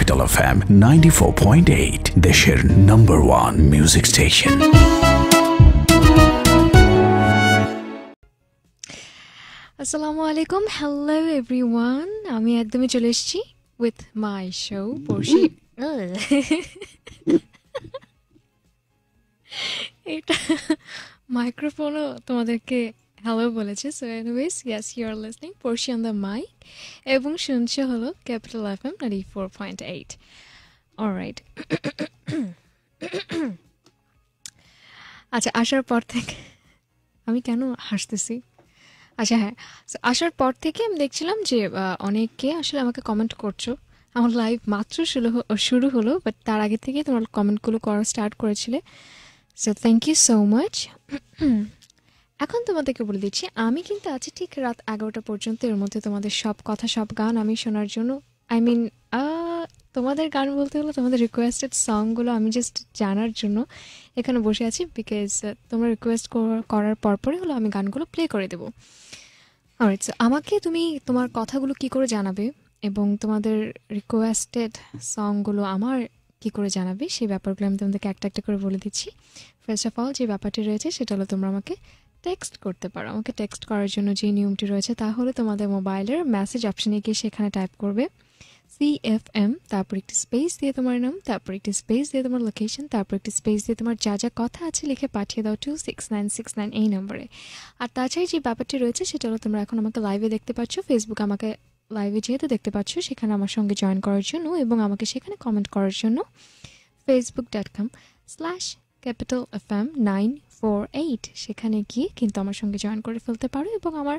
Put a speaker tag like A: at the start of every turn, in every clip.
A: Capital F M ninety দেশের number one music station আসসালামু আলাইকুম হ্যালো এভরিওয়ান আমি একদমই চলে এসেছি উইথ মাই শো পড়শি এটা মাইক্রোফোনও তোমাদেরকে হ্যালো বলেছে so anyways yes you are listening পড়ছি অন দ্য মাইক এবং শুনছে হলো capital F M ninety four point eight alright আচ্ছা আসার পর থেকে আমি কেন হাসতেছি আচ্ছা হ্যাঁ আসার পর থেকে আমি দেখছিলাম যে অনেকে আসলে আমাকে কমেন্ট করছো আমার লাইভ মাত্র শুরু শুরু হলো বাট তার আগে থেকে তোমার কমেন্টগুলো করা স্টার্ট করেছিলে so thank you so much এখন তোমাদেরকে বলে দিচ্ছি আমি কিন্তু আছি ঠিক রাত এগারোটা পর্যন্ত এর মধ্যে তোমাদের সব কথা সব গান আমি শোনার জন্য আই মিন তোমাদের গান বলতে হলো তোমাদের রিকোয়েস্টেড সংগুলো আমি জাস্ট জানার জন্য এখানে বসে আছি বিকজ তোমরা রিকোয়েস্ট করার পরপরে হলো আমি গানগুলো প্লে করে দেবো আমাকে তুমি তোমার কথাগুলো কি করে জানাবে এবং তোমাদের রিকোয়েস্টেড সংগুলো আমার কি করে জানাবে সেই ব্যাপারগুলো আমি তোমাদেরকে একটা একটা করে বলে দিচ্ছি ফার্স্ট অফ অল যে ব্যাপারটি রয়েছে সেটা হলো তোমরা আমাকে টেক্সট করতে পারো আমাকে টেক্সট করার জন্য যে নিয়মটি রয়েছে তাহলে তোমাদের মোবাইলের মেসেজ অপশানে গিয়ে সেখানে টাইপ করবে সি এফ এম তারপর একটি স্পেস দিয়ে তোমার নাম তারপর একটি স্পেস দিয়ে তোমার লোকেশন তারপর একটি স্পেস দিয়ে তোমার যা যা কথা আছে লিখে পাঠিয়ে দাও two six nine six nine এই নম্বরে আর তাছাড়া যে ব্যাপারটি রয়েছে সেটা হলো তোমরা এখন আমাকে লাইভে দেখতে পাচ্ছ ফেসবুক আমাকে লাইভে যেহেতু দেখতে পাচ্ছ সেখানে আমার সঙ্গে জয়েন করার জন্য এবং আমাকে সেখানে কমেন্ট করার জন্য Facebook dot com slash capital F M nine four eight সেখানে গিয়ে কিন্তু আমার সঙ্গে জয়েন করে ফেলতে পারো এবং আমার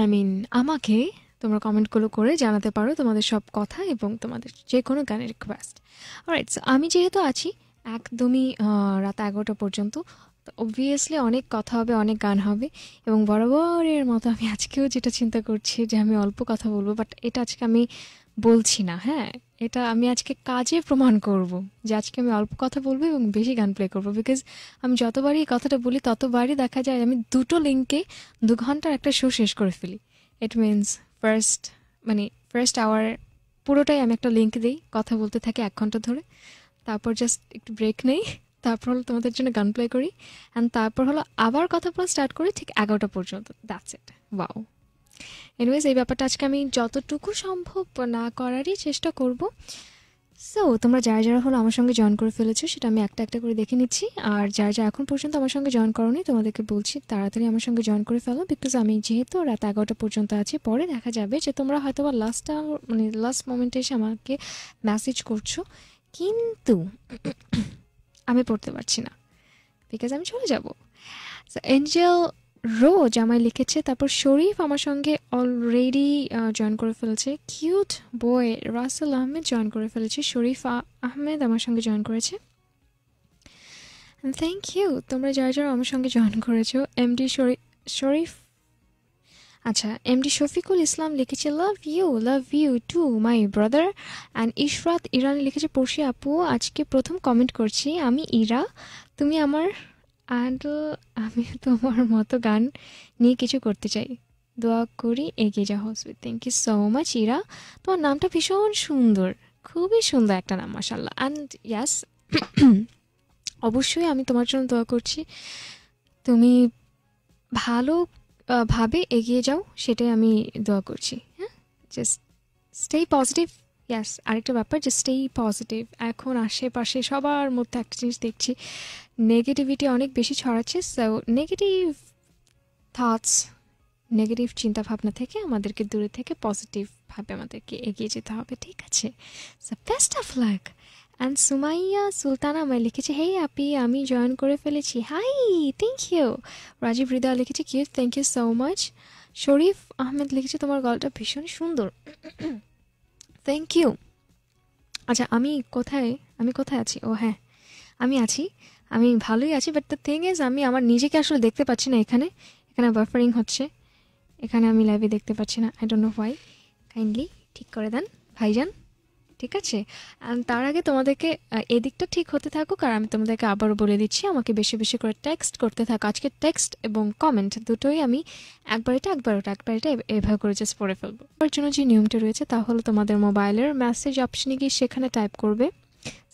A: আই মিন আমাকে তোমরা কমেন্টগুলো করে জানাতে পারো তোমাদের সব কথা এবং তোমাদের যে কোনো গানের রিকোয়েস্ট রাইট আমি যেহেতু আছি একদমই রাত এগারোটা পর্যন্ত তো অবভিয়াসলি অনেক কথা হবে অনেক গান হবে এবং বরাবরের মতো আমি আজকেও যেটা চিন্তা করছি যে আমি অল্প কথা বলবো বাট এটা আজকে আমি বলছি না হ্যাঁ এটা আমি আজকে কাজে প্রমাণ করব যে আজকে আমি অল্প কথা বলবো এবং বেশি গান প্লে করবো বিকজ আমি যতবারই এই কথাটা বলি ততবারই দেখা যায় আমি দুটো লিঙ্কে দু ঘন্টার একটা শো শেষ করে ফেলি ইট মিনস ফার্স্ট মানে ফার্স্ট আওয়ার পুরোটাই আমি একটা লিঙ্ক দিই কথা বলতে থাকি এক ঘন্টা ধরে তারপর জাস্ট একটু ব্রেক নেই তারপর হলো তোমাদের জন্য গান প্লে করি অ্যান্ড তারপর হলো আবার কথা বলা স্টার্ট করি ঠিক এগারোটা পর্যন্ত দ্যাটস ইট বাউ এনিওয়েজ এই ব্যাপারটা আজকে আমি যতটুকু সম্ভব না করারই চেষ্টা করব সো তোমরা যারা যারা হলো আমার সঙ্গে জয়েন করে ফেলেছো সেটা আমি একটা একটা করে দেখে নিচ্ছি আর যারা যারা এখন পর্যন্ত আমার সঙ্গে জয়েন করোনি তোমাদেরকে বলছি তাড়াতাড়ি আমার সঙ্গে জয়েন করে ফেলো বিকজ আমি যেহেতু রাত এগারোটা পর্যন্ত আছি পরে দেখা যাবে যে তোমরা হয়তো বা লাস্টটা মানে লাস্ট মোমেন্টে এসে আমাকে মেসেজ করছো কিন্তু আমি পড়তে পারছি না বিকজ আমি চলে যাব এঞ্জেল রোজ আমায় লিখেছে তারপর শরীফ আমার সঙ্গে অলরেডি জয়েন করে ফেলেছে cute boy Rasel Ahmed join করে ফেলেছে শরীফ আহমেদ আমার সঙ্গে জয়েন করেছে থ্যাংক ইউ তোমরা যারা যারা আমার সঙ্গে জয়েন করেছো এমডি শরীফ আচ্ছা এমডি শফিকুল ইসলাম লিখেছে love you love you too my brother and Ishrat Irani লিখেছে পড়শি আপু আজকে প্রথম কমেন্ট করছি আমি ইরা তুমি আমার আর আমি তোমার মতো গান নিয়ে কিছু করতে চাই দোয়া করি এগিয়ে যাও হসবি thank you so much Ira তোমার নামটা ভীষণ সুন্দর খুবই সুন্দর একটা নাম মাসাল্লাহ অ্যান্ড ইয়াস অবশ্যই আমি তোমার জন্য দোয়া করছি তুমি ভালো ভাবে এগিয়ে যাও সেটাই আমি দোয়া করছি হ্যাঁ জাস্ট স্টে পজিটিভ ইয়াস আরেকটা ব্যাপার যে স্টেই পজিটিভ এখন আশেপাশে সবার মধ্যে একটা জিনিস দেখছি নেগেটিভিটি অনেক বেশি ছড়াচ্ছে সো নেগেটিভ থটস নেগেটিভ চিন্তাভাবনা থেকে আমাদেরকে দূরে থেকে পজিটিভভাবে আমাদেরকে এগিয়ে যেতে হবে ঠিক আছে so best of luck and Sumaiya Sultana আমায় লিখেছে হে আপি আমি জয়েন করে ফেলেছি hi thank you Rajib Hridoy লিখেছে কিউ thank you so much Sharif Ahmed লিখেছে তোমার গলটা ভীষণ সুন্দর থ্যাংক ইউ আচ্ছা আমি কোথায় আমি কোথায় আছি ও হ্যাঁ আমি আছি আমি ভালোই আছি বাট দ্য থিং ইজ আমি আমার নিজেকে আসলে দেখতে পাচ্ছি না এখানে এখানে বাফারিং হচ্ছে এখানে আমি লাইভে দেখতে পাচ্ছি না I don't know why kindly ঠিক করে দেন ভাইজান ঠিক আছে তার আগে তোমাদেরকে এদিকটা ঠিক হতে থাকুক আর আমি তোমাদেরকে আবারও বলে দিচ্ছি আমাকে বেশি বেশি করে টেক্সট করতে থাকো আজকে টেক্সট এবং কমেন্ট দুটোই আমি একবার এটা একবার ওটা একবার এটা এভাবে করে জাস্ট পড়ে ফেলবো ওর জন্য যে নিয়মটা রয়েছে তা হলো তোমাদের মোবাইলের মেসেজ অপশনে গিয়ে সেখানে টাইপ করবে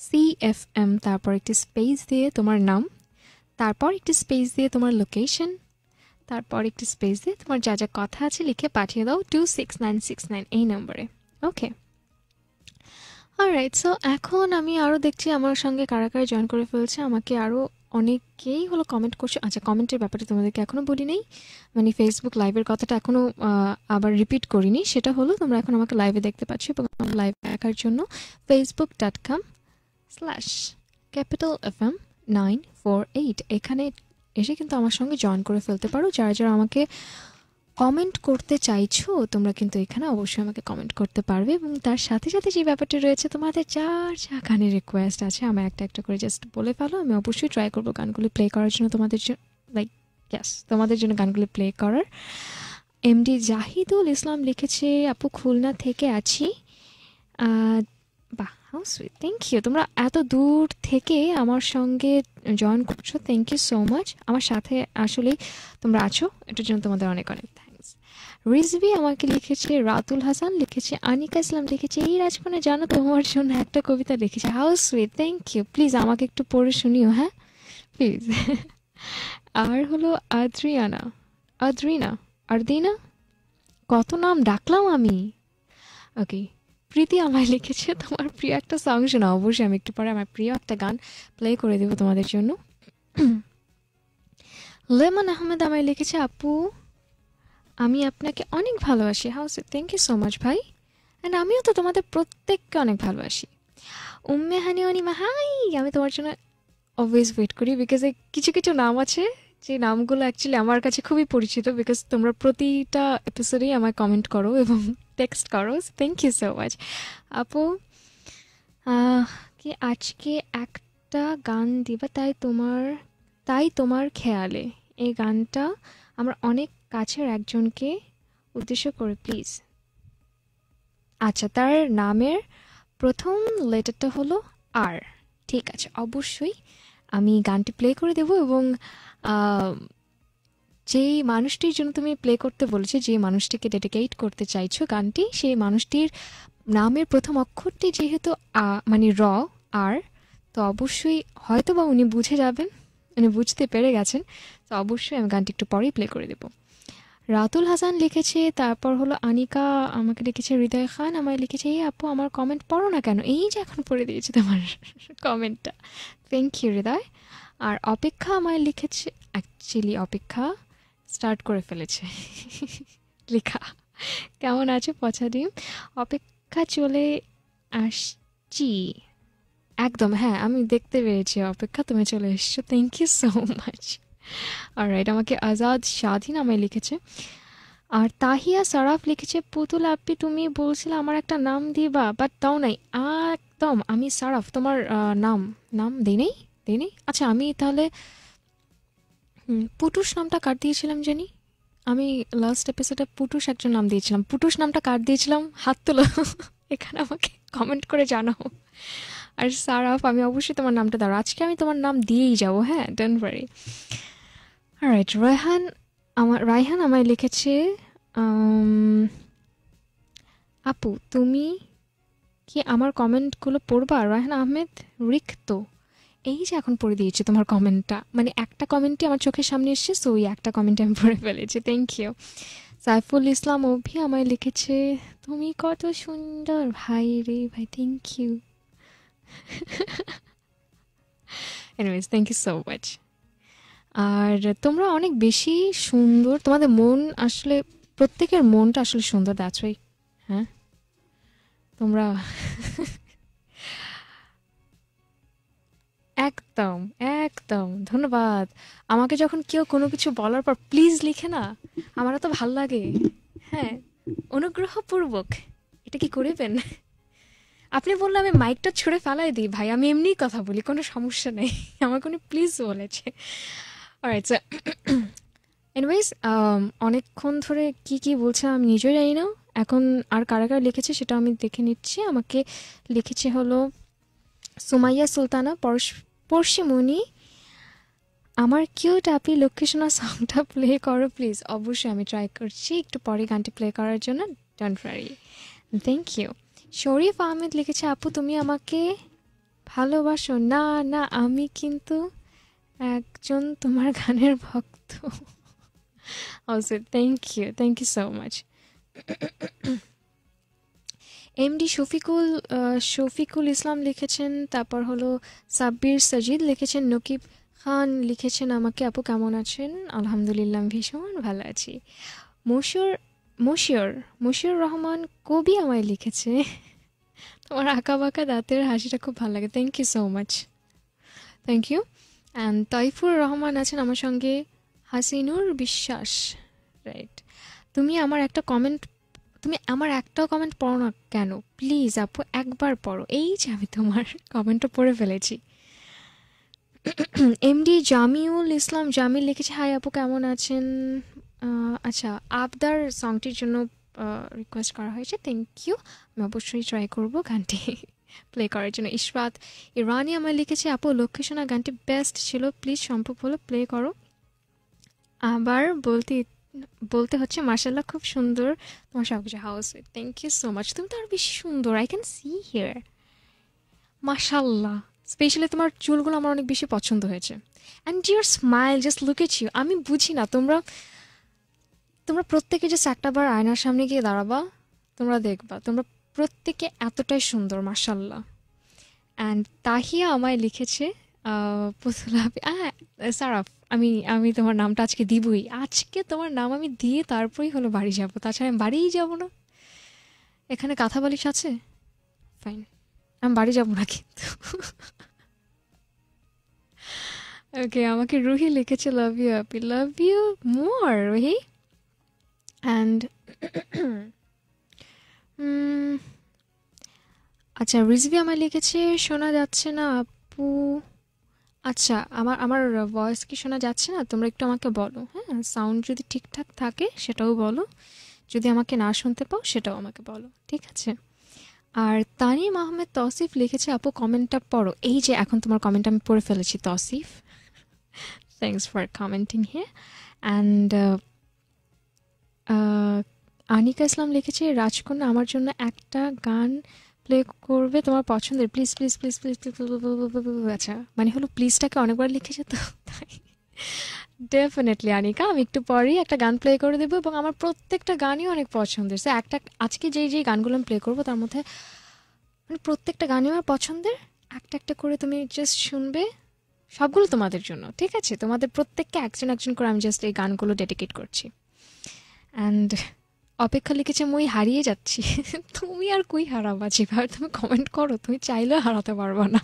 A: সি এফ এম তারপর একটি স্পেস দিয়ে তোমার নাম তারপর একটি স্পেস দিয়ে তোমার লোকেশন তারপর একটি স্পেস দিয়ে তোমার যা যা কথা আছে লিখে পাঠিয়ে দাও two six nine six nine এই নম্বরে ওকে রাইট সো এখন আমি আরও দেখছি আমার সঙ্গে কারা কারা জয়েন করে ফেলছে আমাকে আরও অনেকেই হলো কমেন্ট করছে আচ্ছা কমেন্টের ব্যাপারে তোমাদেরকে এখনও বলি নেই মানে ফেসবুক লাইভের কথাটা এখনও আবার রিপিট করিনি সেটা হলো তোমরা এখন আমাকে লাইভে দেখতে পাচ্ছ এবং লাইভ দেখার জন্য Facebook dot com slash capital F M nine four eight এখানে এসে কিন্তু আমার সঙ্গে জয়েন করে ফেলতে পারো যারা যারা আমাকে কমেন্ট করতে চাইছো তোমরা কিন্তু এখানে অবশ্যই আমাকে কমেন্ট করতে পারবে এবং তার সাথে সাথে যে ব্যাপারটি রয়েছে তোমাদের যার যা গানের রিকোয়েস্ট আছে আমার একটা একটা করে জাস্ট বলে ফেলো আমি অবশ্যই ট্রাই করবো গানগুলি প্লে করার জন্য তোমাদের জন্য লাইক ইয়াস তোমাদের জন্য গানগুলি প্লে করার এমডি জাহিদুল ইসলাম লিখেছে আপু খুলনা থেকে আছি বাহ হাউ সুইট থ্যাংক ইউ তোমরা এত দূর থেকে আমার সঙ্গে জয়েন করছো থ্যাংক ইউ সো মাচ আমার সাথে আসলেই তোমরা আছো এটার জন্য তোমাদের অনেক অনেক রিজভি আমাকে লিখেছে রাতুল হাসান লিখেছে আনিকা ইসলাম লিখেছে এই রাজকন্যা জানো তোমার জন্য একটা কবিতা লিখেছে how sweet thank you please আমাকে একটু পড়ে শুনিও হ্যাঁ প্লিজ আর হলো আদ্রিয়ানা আদ্রিনা আরদিনা কত নাম ডাকলাম আমি ওকে প্রীতি আমায় লিখেছে তোমার প্রিয় একটা সং শোনা অবশ্যই আমি একটু পরে আমার প্রিয় একটা গান প্লে করে দেবো তোমাদের জন্য লেমন আহমেদ আমায় লিখেছে আপু আমি আপনাকে অনেক ভালোবাসি হাউস থ্যাংক ইউ সো মাচ ভাই অ্যান্ড আমিও তো তোমাদের প্রত্যেককে অনেক ভালোবাসি উম্মে হানি অনিমা হাই আমি তোমার জন্য অলওয়েজ ওয়েট করি বিকজ এই কিছু কিছু নাম আছে যে নামগুলো অ্যাকচুয়ালি আমার কাছে খুবই পরিচিত বিকজ তোমরা প্রতিটা এপিসোডেই আমায় কমেন্ট করো এবং টেক্সট করো থ্যাংক ইউ সো মাচ আপু কি আজকে একটা গান দিবা তাই তোমার তাই তোমার খেয়ালে এই গানটা আমার অনেক কাছের একজনকে উদ্দেশ্য করে প্লিজ আচ্ছা তার নামের প্রথম লেটারটা হলো আর ঠিক আছে অবশ্যই আমি গানটি প্লে করে দেব এবং যেই মানুষটির জন্য তুমি প্লে করতে বলেছো যে মানুষটিকে ডেডিকেট করতে চাইছো গানটি সেই মানুষটির নামের প্রথম অক্ষরটি যেহেতু মানে র আর তো অবশ্যই হয়তো বা উনি বুঝে যাবেন উনি বুঝতে পেরে গেছেন তো অবশ্যই আমি গানটি একটু পরেই প্লে করে দেবো রাতুল হাসান লিখেছে তারপর হলো আনিকা আমাকে লিখেছে হৃদয় খান আমায় লিখেছে এই আপু আমার কমেন্ট পড়ো না কেন এই যে এখন পড়ে দিয়েছে তোমার কমেন্টটা থ্যাংক ইউ হৃদয় আর অপেক্ষা আমায় লিখেছে অ্যাকচুয়ালি অপেক্ষা স্টার্ট করে ফেলেছে লেখা কেমন আছে পচা ডিম অপেক্ষা চলে আসছি একদম হ্যাঁ আমি দেখতে পেরেছি অপেক্ষা তুমি চলে এসছো থ্যাংক ইউ সো মাচ আর রাইট আমাকে আজাদ স্বাধীন আমায় লিখেছে আর তাহিয়া সারাফ লিখেছে পুতুল আপি তুমি বলছিলে আমার একটা নাম দিবা বাট তাও নাই একদম আমি সারাফ তোমার নাম নাম দিই নেই দিই নেই আচ্ছা আমি তাহলে পুটুস নামটা কাট দিয়েছিলাম জানি আমি লাস্ট এপিসোডে পুটুস একজন নাম দিয়েছিলাম পুটুস নামটা কাট দিয়েছিলাম হাত তোলো এখানে আমাকে কমেন্ট করে জানাও আর সারাফ আমি অবশ্যই তোমার নামটা দাঁড়ো আজকে আমি তোমার নাম দিয়েই যাবো হ্যাঁ ডেন্ট ওয়ারি রাইট রায়হান আমার রায়হান আমায় লিখেছে আপু তুমি কি আমার কমেন্টগুলো পড়বা রায়হান আহমেদ রিক্ত এই যে এখন পড়ে দিয়েছে তোমার কমেন্টটা মানে একটা কমেন্টই আমার চোখের সামনে এসছে সো ওই একটা কমেন্ট আমি পড়ে ফেলেছি থ্যাংক ইউ সাইফুল ইসলাম অভি আমায় লিখেছে তুমি কত সুন্দর ভাই রে ভাই thank you anyways thank you so much আর তোমরা অনেক বেশি সুন্দর তোমাদের মন আসলে প্রত্যেকের মনটা আসলে সুন্দর দেখছই হ্যাঁ তোমরা একদম একদম ধন্যবাদ আমাকে যখন কেউ কোনো কিছু বলার পর প্লিজ লিখে না আমার তো ভাল লাগে হ্যাঁ অনুগ্রহপূর্বক এটা কি করবেন আপনি বললে আমি মাইকটা ছুঁড়ে ফেলাই দিই ভাই আমি এমনিই কথা বলি কোনো সমস্যা নেই আমার কোনো প্লিজ বলেছে অলরাইট এনিওয়েজ um, অনেকক্ষণ ধরে কি কি বলছে আমি নিজেও জানি না এখন আর কারা কারা লিখেছে সেটা আমি দেখে নিচ্ছি আমাকে লিখেছে হলো সুমাইয়া সুলতানা পরশিমণি আমার কিউট আপনি লোকেশনা সংটা প্লে করো প্লিজ অবশ্যই আমি ট্রাই করছি একটু পরে গানটি প্লে করার জন্য don't worry thank you Sharif Ahmed লিখেছে আপু তুমি আমাকে ভালোবাসো না না আমি কিন্তু একজন তোমার গানের ভক্ত also thank you thank you so much MD Shafiqul Shafiqul Islam লিখেছেন তারপর হলো সাব্বির সাজিদ লিখেছেন নকিব খান লিখেছেন আমাকে আপু কেমন আছেন আলহামদুলিল্লাহ ভীষণ ভালো আছি মশিউর মশিউর মশিউর রহমান কবি আমায় লিখেছে তোমার আঁকা বাঁকা দাঁতের হাসিটা খুব ভালো লাগে thank you so much thank you and Taifur Rahman আছেন আমার সঙ্গে হাসিনুর বিশ্বাস রাইট তুমি আমার একটা কমেন্ট তুমি আমার একটাও কমেন্ট পড়ো না কেন প্লিজ আপু একবার পড়ো এই যে আমি তোমার কমেন্টটা পড়ে ফেলেছি এমডি জামিউল ইসলাম জামিল লিখেছে হাই আপু কেমন আছেন আচ্ছা আবদার সংটির জন্য রিকোয়েস্ট করা হয়েছে থ্যাংক ইউ আমি অবশ্যই ট্রাই করবো গানটি প্লে করার জন্য ইশরাত ইরানি আমার লিখেছে আপু লক্ষ্মীসোনা গানটি বেস্ট ছিল প্লিজ সম্ভব হলো প্লে করো আবার বলতে বলতে হচ্ছে মার্শাল্লাহ খুব সুন্দর তোমার সব কিছু how's thank you so much তুমি তো আরো বেশি সুন্দর আই ক্যান সি হিয়ার মার্শাল্লাহ স্পেশালি তোমার চুলগুলো আমার অনেক বেশি পছন্দ হয়েছে and your smile just look at you আমি বুঝি না তোমরা তোমরা প্রত্যেকে জাস্ট একটা বার আয়নার সামনে গিয়ে দাঁড়াবা তোমরা দেখবা তোমরা প্রত্যেকে এতটাই সুন্দর মাসাল্লাহ অ্যান্ড তাহিয়া আমায় লিখেছে পুতুলাপি হ্যাঁ সারাফ আমি আমি তোমার নামটা আজকে দিবই আজকে তোমার নাম আমি দিয়ে তারপরেই হলো বাড়ি যাব তাছাড়া আমি বাড়িই যাব না এখানে কাঁথা বালিশ আছে ফাইন আমি বাড়ি যাব না কিন্তু ওকে আমাকে রুহি লিখেছে লাভ ইউ আপি love you more Ruhi and আচ্ছা রিজভি আমার লিখেছে শোনা যাচ্ছে না আপু আচ্ছা আমার আমার ভয়েস কি শোনা যাচ্ছে না তোমরা একটু আমাকে বলো হ্যাঁ সাউন্ড যদি ঠিকঠাক থাকে সেটাও বলো যদি আমাকে না শুনতে পাও সেটাও আমাকে বলো ঠিক আছে আর তানিম আহমেদ তসিফ লিখেছে আপু কমেন্টটা পড়ো এই যে এখন তোমার কমেন্ট আমি পড়ে ফেলেছি Tasif thanks for commenting hey and Anika Islam লিখেছে রাজকন্যা আমার জন্য একটা গান প্লে করবে তোমার পছন্দের প্লিজ প্লিজ প্লিজ প্লিজ আচ্ছা মানে হলো প্লিজটাকে অনেকবার লিখেছে তো তাই ডেফিনেটলি আনিকা আমি একটু পরেই একটা গান প্লে করে দেবো এবং আমার প্রত্যেকটা গানই অনেক পছন্দের সে একটা আজকে যেই যেই গানগুলো আমি প্লে করবো তার মধ্যে মানে প্রত্যেকটা গানই আমার পছন্দের একটা একটা করে তুমি জাস্ট শুনবে সবগুলো তোমাদের জন্য ঠিক আছে তোমাদের প্রত্যেককে একজন একজন করে আমি জাস্ট এই গানগুলো ডেডিকেট করছি অ্যান্ড অপেক্ষা লিখেছে মই হারিয়ে যাচ্ছি তুমি আর কই হারাবা যেভাবে তুমি কমেন্ট করো তুমি চাইলেও হারাতে পারবো না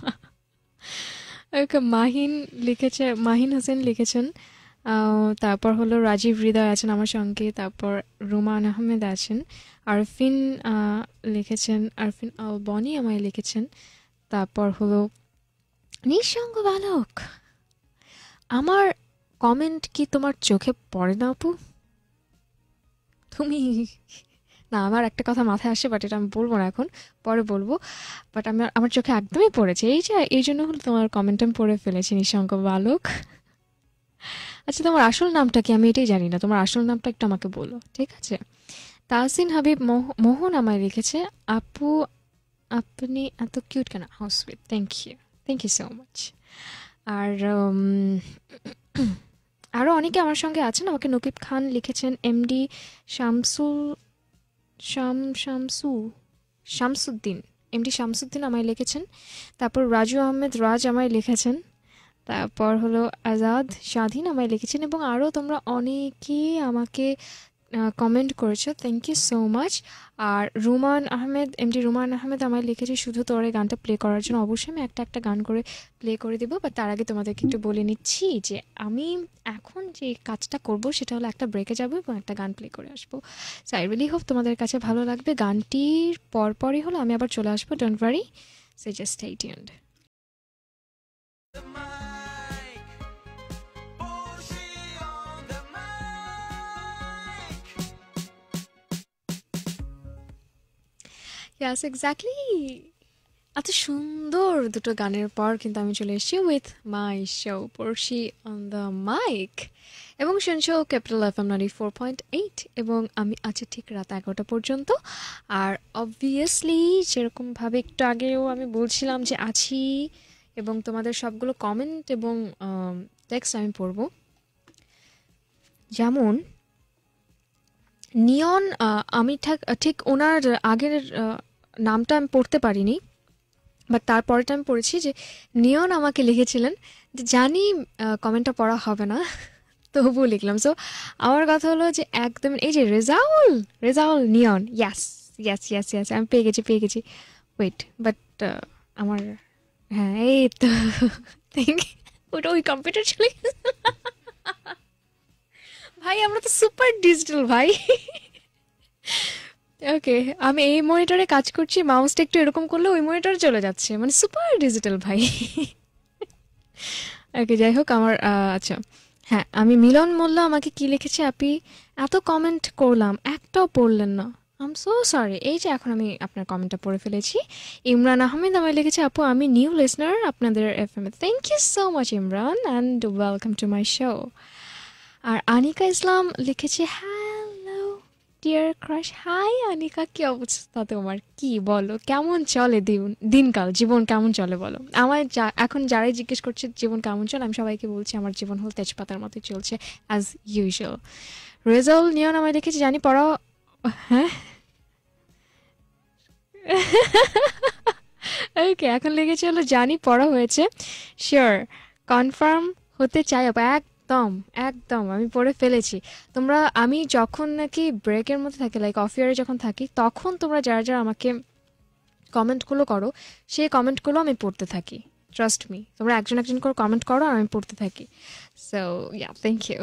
A: ওকে মাহিন লিখেছে মাহিন হোসেন লিখেছেন তারপর হলো রাজীব হৃদয় আছেন আমার সঙ্গে তারপর রুমান আহমেদ আছেন আরফিন লিখেছেন আরফিন বনি আমায় লিখেছেন তারপর হলো নিঃসঙ্গ বালক আমার কমেন্ট কি তোমার চোখে পড়ে না আপু তুমি না আমার একটা কথা মাথায় আসে বাট এটা আমি বলবো না এখন পরে বলবো বাট আমার আমার চোখে একদমই পড়েছে এই যে এই জন্য হলো তোমার কমেন্ট আমি পড়ে ফেলেছি নিঃসঙ্গ বালক আচ্ছা তোমার আসল নামটা কি আমি এটাই জানি না তোমার আসল নামটা একটু আমাকে বলো ঠিক আছে তাহসিন হাবিব মোহন আমায় লিখেছে আপু আপনি এত কিউট কেন how's with thank you thank you so much আর আরও অনেকে আমার সঙ্গে আছেন আমাকে নকিব খান লিখেছেন এমডি শামসু শাম শামসু শামসুদ্দিন এমডি শামসুদ্দিন আমায় লিখেছেন তারপর রাজু আহমেদ রাজ আমায় লিখেছেন তারপর হলো আজাদ স্বাধীন আমায় লিখেছেন এবং আরও তোমরা অনেকেই আমাকে কমেন্ট করেছো থ্যাংক ইউ সো মাচ আর রুমান আহমেদ এমডি রুমান আহমেদ আমায় লিখেছে শুধু তোর গানটা প্লে করার জন্য অবশ্যই আমি একটা একটা গান করে প্লে করে দেবো বা তার আগে তোমাদেরকে একটু বলে নিচ্ছি যে আমি এখন যে কাজটা করব সেটা হলো একটা ব্রেকে যাবো এবং একটা গান প্লে করে আসবো সো আই রিলি হোপ তোমাদের কাছে ভালো লাগবে গানটির পরপরই হলো আমি আবার চলে আসবো ডোন্ট ওয়ারি সে just stay tuned yes exactly এত সুন্দর দুটো গানের পর কিন্তু আমি চলে এসেছি with my show Porshi on the mic এবং শুনছো capital F M ninety four point eight এবং আমি আছি ঠিক রাত এগারোটা পর্যন্ত আর অবভিয়াসলি যেরকমভাবে একটু আগেও আমি বলছিলাম যে আছি এবং তোমাদের সবগুলো কমেন্ট এবং টেক্সট আমি পড়ব যেমন নিয়ন আমি ঠিক ঠিক ওনার আগের নামটা আমি পড়তে পারিনি বাট তারপরেটা আমি পড়েছি যে নিয়ন আমাকে লিখেছিলেন যে জানি কমেন্টটা পড়া হবে না তবুও লিখলাম সো আমার কথা হলো যে একদম এই যে রেজাউল রেজাউল নিয়ন ইয়াস ইয়াস ইয়াস ইয়াস আমি পেয়ে গেছি পেয়ে গেছি ওয়েট বাট আমার হ্যাঁ এই তো ওটা ওই কম্পিউটার চলে গেছে ভাই আমরা তো সুপার ডিজিটাল ভাই ওকে আমি এই মনিটরে কাজ করছি মাউসটা একটু এরকম করলে ওই মনিটরে চলে যাচ্ছে মানে সুপার ডিজিটাল ভাই ওকে যাই হোক আমার আচ্ছা হ্যাঁ আমি মিলন মোল্ল আমাকে কি লিখেছে আপনি এত কমেন্ট করলাম একটাও পড়লেন না আম সো সরি এই যে এখন আমি আপনার কমেন্টটা পড়ে ফেলেছি ইমরান আহমেদ আমার লিখেছে আপু আমি নিউ লিসনার আপনাদের F M thank you so much Imran and welcome to my show আর আনিকা ইসলাম লিখেছে hello dear crush hi Anika কি অবস্থা তোমার কি বলো কেমন চলে দিনকাল জীবন কেমন চলে বলো আমার যা এখন যারাই জিজ্ঞেস করছে জীবন কেমন চলে আমি সবাইকে বলছি আমার জীবন হল তেজপাতার মতো চলছে অ্যাজ ইউজুয়াল রেজাল্ট নিয়ন আমায় দেখেছি জানি পড়া হ্যাঁ ওকে এখন লিখেছে হলো জানি পড়া হয়েছে শিওর কনফার্ম হতে চাই আপা এক একদম একদম আমি পড়ে ফেলেছি তোমরা আমি যখন নাকি ব্রেকের মধ্যে থাকি লাইক অফ ইয়ারে যখন থাকি তখন তোমরা যারা যারা আমাকে কমেন্টগুলো করো সেই কমেন্টগুলো আমি পড়তে থাকি ট্রাস্ট মি তোমরা একজন একজন করে কমেন্ট করো আর আমি পড়তে থাকি সো ইয়া থ্যাংক ইউ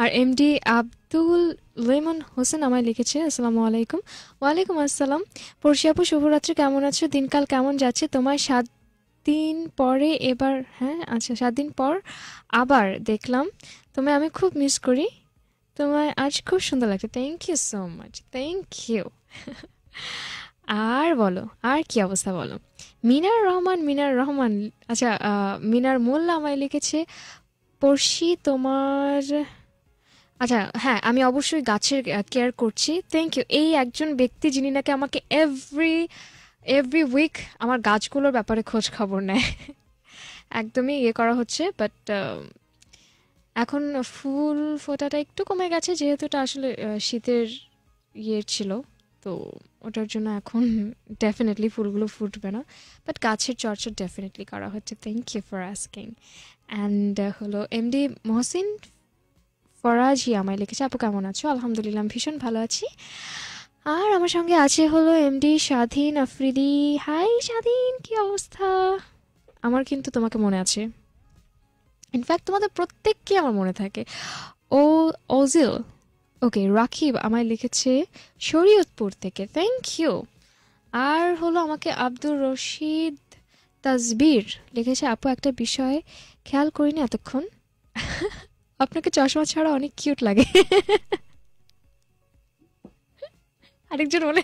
A: আর এমডি আব্দুল লেমন হোসেন আমায় লিখেছে আসসালামু আলাইকুম ওয়ালাইকুম আসসালাম পড়শি শুভরাত্রি কেমন আছো দিনকাল কেমন যাচ্ছে তোমায় সাত দিন পরে এবার হ্যাঁ আচ্ছা সাত দিন পর আবার দেখলাম তোমায় আমি খুব মিস করি তোমায় আজ খুব সুন্দর লাগছে thank you so much thank you আর বলো আর কি অবস্থা বলো মিনার রহমান মিনার রহমান আচ্ছা মিনার মোল্লা আমায় লিখেছে পড়শি তোমার আচ্ছা হ্যাঁ আমি অবশ্যই গাছের কেয়ার করছি থ্যাংক ইউ এই একজন ব্যক্তি যিনি নাকি আমাকে এভরি এভরি উইক আমার গাছগুলোর ব্যাপারে খোঁজ খবর নেয় একদমই ইয়ে করা হচ্ছে বাট um, এখন ফুল ফোটাটা একটু কমে গেছে যেহেতু এটা আসলে শীতের ইয়ে ছিল তো ওটার জন্য এখন ডেফিনেটলি ফুলগুলো ফুটবে না বাট গাছের চর্চা ডেফিনেটলি করা হচ্ছে thank you for asking and হলো এমডি মহসিন ফরাজি আমায় লিখেছে আপু কেমন আছো আলহামদুলিল্লাহ ভীষণ ভালো আছি আর আমার সঙ্গে আছে হলো এমডি স্বাধীন আফ্রিদি হাই স্বাধীন কি অবস্থা আমার কিন্তু তোমাকে মনে আছে ইনফ্যাক্ট তোমাদের প্রত্যেককে আমার মনে থাকে ও অজিল ওকে রাকিব আমায় লিখেছে শরীয়তপুর থেকে থ্যাংক ইউ আর হলো আমাকে আব্দুর রশিদ তাজবির লিখেছে আপু একটা বিষয় খেয়াল করিনি এতক্ষণ আপনাকে চশমা ছাড়া অনেক কিউট লাগে আরেকজন বলে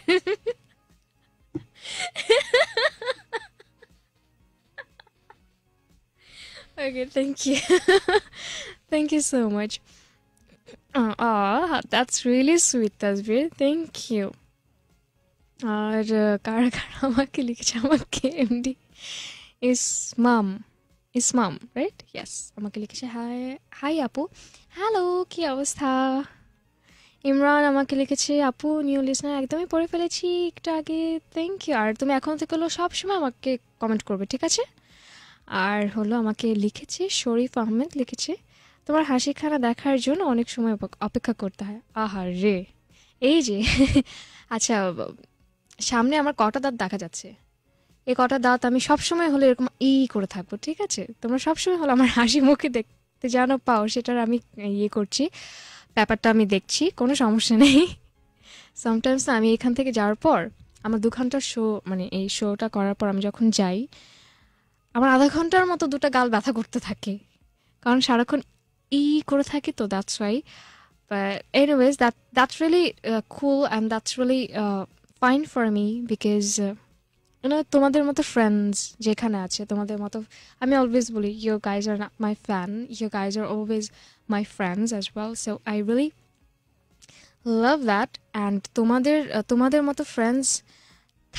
A: okay, thank you. thank you so much. Uh, that's really sweet, Tasbir. Thank you. আর কারা কারা আমাকে লিখেছে আমাকে এমডি ইসমাম ইসমাম রাইট ইয়াস আমাকে লিখেছে হাই হাই আপু হ্যালো কি অবস্থা ইমরান আমাকে লিখেছে আপু নিউ লিসনার একদমই পড়ে ফেলেছি একটু আগে থ্যাংক ইউ আর তুমি এখন থেকে হলো সবসময় আমাকে কমেন্ট করবে ঠিক আছে আর হলো আমাকে লিখেছে শরীফ আহমেদ লিখেছে তোমার হাসিখানা দেখার জন্য অনেক সময় অপেক্ষা করতে হয় আহা রে এই যে আচ্ছা সামনে আমার কটা দাঁত দেখা যাচ্ছে এই কটা দাঁত আমি সবসময় হলো এরকম ই করে থাকবো ঠিক আছে তোমরা সবসময় হলো আমার হাসি মুখে দেখতে জানো পাও সেটার আমি ইয়ে করছি ব্যাপারটা আমি দেখছি কোনো সমস্যা নেই সামটাইমস আমি এখান থেকে যাওয়ার পর আমার দু ঘন্টার শো মানে এই শোটা করার পর আমি যখন যাই আমার আধা ঘন্টার মতো দুটো গাল ব্যথা করতে থাকে কারণ সারাক্ষণ ই করে থাকি তো that's why anyways that that's really cool and that's really fine for me because তোমাদের মতো ফ্রেন্ডস যেখানে আছে তোমাদের মতো আমি অলওয়েজ বলি ইউ গাইজ আর মাই ফ্যান ইউ গাইজ আর always my friends as well. So I really love that. And তোমাদের তোমাদের মতো friends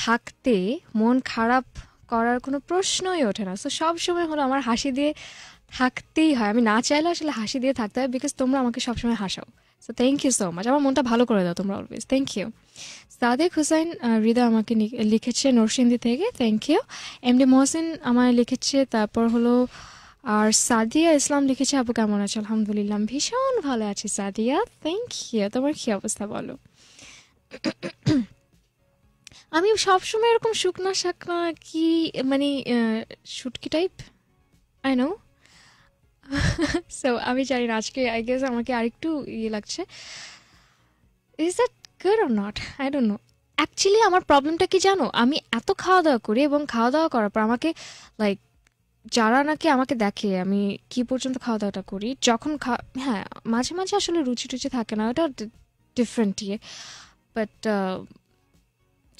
A: থাকতে মন খারাপ করার কোনো প্রশ্নই ওঠে না সো সব সময় হলো আমার হাসি দিয়ে থাকতেই হয় আমি না চাইলে আসলে হাসি দিয়ে থাকতে হয় বিকজ তোমরা আমাকে সবসময় হাসাও so thank you so much আমার মনটা ভালো করে দাও তোমরা always thank you Sadek Hussain Hrida আমাকে লিখেছে নরসিংদী থেকে thank you M D Mohsin আমায় লিখেছে তারপর হলো আর সাদিয়া ইসলাম লিখেছে আপু কেমন আছে আলহামদুলিল্লাহ ভীষণ ভালো আছি সাদিয়া থ্যাংক ইউ তোমার কি অবস্থা বলো আমি সবসময় এরকম শুকনা শাকনা কি মানে শুটকি টাইপ আই নো সো আমি জানি না আজকে আই গেস আমাকে আরেকটু ইয়ে লাগছে is that good or not I don't know actually আমার প্রবলেমটা কি জানো আমি এত খাওয়া দাওয়া করি এবং খাওয়া দাওয়া করার পর আমাকে লাইক যারা নাকি আমাকে দেখে আমি কি পর্যন্ত খাওয়া দাওয়াটা করি যখন খা হ্যাঁ মাঝে মাঝে আসলে রুচি টুচি থাকে না ওটা ডিফারেন্ট ইয়ে বাট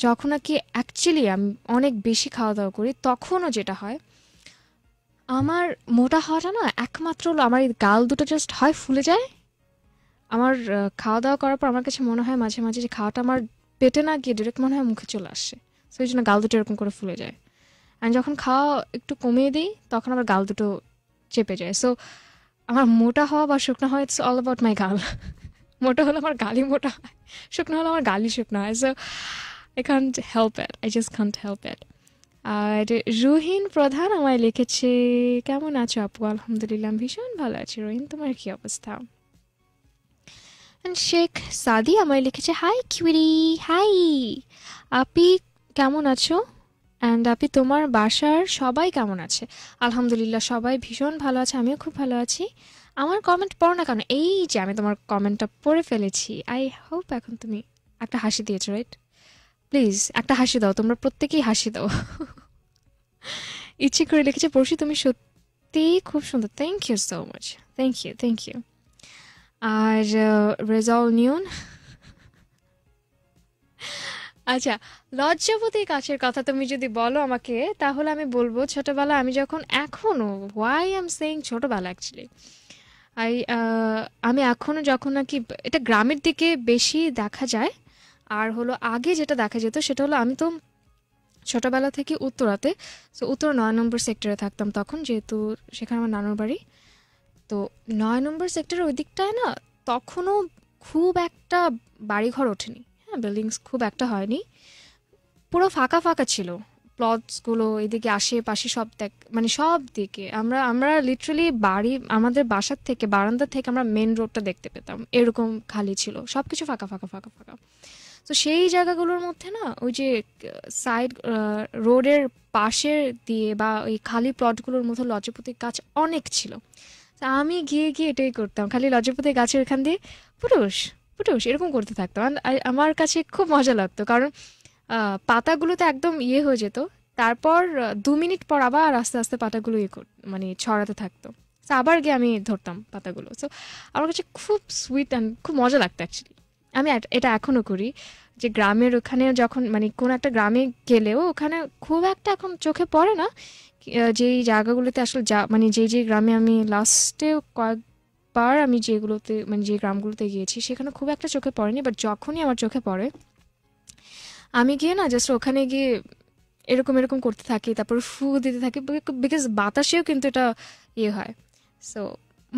A: যখন আর কি অ্যাকচুয়ালি আমি অনেক বেশি খাওয়া দাওয়া করি তখনও যেটা হয় আমার মোটা হওয়াটা না একমাত্র হলো আমার এই গাল দুটো জাস্ট হয় ফুলে যায় আমার খাওয়া দাওয়া করার পর আমার কাছে মনে হয় মাঝে মাঝে যে খাওয়াটা আমার পেটে না গিয়ে ডিরেক্ট মনে হয় মুখে চলে আসে সেই জন্য গাল দুটো এরকম করে ফুলে যায় আর যখন খাওয়া একটু কমিয়ে দিই তখন আমার গাল দুটো চেপে যায় সো আমার মোটা হওয়া বা শুকনো হওয়া ইটস অল অ্যাবাউট মাই গাল মোটা হলে আমার গালি মোটা হয় শুকনো হলে আমার গালি শুকনো হয় so I can't help at I just can't help এট আর রুহিন প্রধান আমায় লিখেছে কেমন আছো আপু আলহামদুলিল্লাহ ভীষণ ভালো আছি রোহিন তোমার কি অবস্থা শেখ সাদি আমায় লিখেছে হাই কিউরি হাই আপি কেমন আছো অ্যান্ড আপনি তোমার বাসার সবাই কেমন আছে আলহামদুলিল্লাহ সবাই ভীষণ ভালো আছে আমিও খুব ভালো আছি আমার কমেন্ট পড়ো না কেন এই যে আমি তোমার কমেন্টটা পড়ে ফেলেছি আই হোপ এখন তুমি একটা হাসি দিয়েছো রাইট প্লিজ একটা হাসি দাও তোমরা প্রত্যেকেই হাসি দাও ইচ্ছে করে লিখেছে পড়শি তুমি সত্যি খুব সুন্দর thank you so much thank you thank you আর রেজল uh, নিউন আচ্ছা লজ্জাপতি কাছের কথা তুমি যদি বলো আমাকে তাহলে আমি বলবো ছোটোবেলা আমি যখন এখনও ওয়াই আম সেইং ছোটোবেলা অ্যাকচুয়ালি আই আমি এখনও যখন নাকি এটা গ্রামের দিকে বেশি দেখা যায় আর হলো আগে যেটা দেখা যেত সেটা হলো আমি তো ছোটোবেলা থেকে উত্তরাতে সো উত্তর নয় নম্বর সেক্টরে থাকতাম তখন যেহেতু সেখানে আমার নানুর বাড়ি তো নয় নম্বর সেক্টরের ওই দিকটায় না তখনও খুব একটা বাড়িঘর ওঠেনি বিল্ডিংস খুব একটা হয়নি পুরো ফাঁকা ফাঁকা ছিল প্লটসগুলো এদিকে আশেপাশে সব দেখ মানে সব দিকে আমরা আমরা লিটারালি বাড়ি আমাদের বাসার থেকে বারান্দা থেকে আমরা মেন রোডটা দেখতে পেতাম এরকম খালি ছিল সব কিছু ফাঁকা ফাঁকা ফাঁকা ফাঁকা তো সেই জায়গাগুলোর মধ্যে না ওই যে সাইড রোডের পাশের দিয়ে বা ওই খালি প্লটগুলোর মধ্যে লজপতির গাছ অনেক ছিল আমি গিয়ে গিয়ে এটাই করতাম খালি লজপতি গাছের ওখান দিয়ে পুরুষ ফুটে এরকম করতে থাকতাম আমার কাছে খুব মজা লাগতো কারণ পাতাগুলোতে একদম ইয়ে হয়ে যেত তারপর দু মিনিট পর আবার আস্তে আস্তে পাতাগুলো ইয়ে মানে ছড়াতে থাকতো আবার গিয়ে আমি ধরতাম পাতাগুলো সো আমার কাছে খুব সুইট অ্যান্ড খুব মজা লাগতো অ্যাকচুয়ালি আমি এটা এখনও করি যে গ্রামের ওখানে যখন মানে কোনো একটা গ্রামে গেলেও ওখানে খুব একটা এখন চোখে পড়ে না যেই জায়গাগুলোতে আসলে যা মানে যেই যেই গ্রামে আমি লাস্টে কয়েক বার আমি যেগুলোতে মানে যে গ্রামগুলোতে গিয়েছি সেখানে খুব একটা চোখে পড়েনি বাট যখনই আমার চোখে পড়ে আমি গিয়ে না জাস্ট ওখানে গিয়ে এরকম এরকম করতে থাকি তারপর ফু দিতে থাকি বিকজ বাতাসেও কিন্তু এটা ইয়ে হয় সো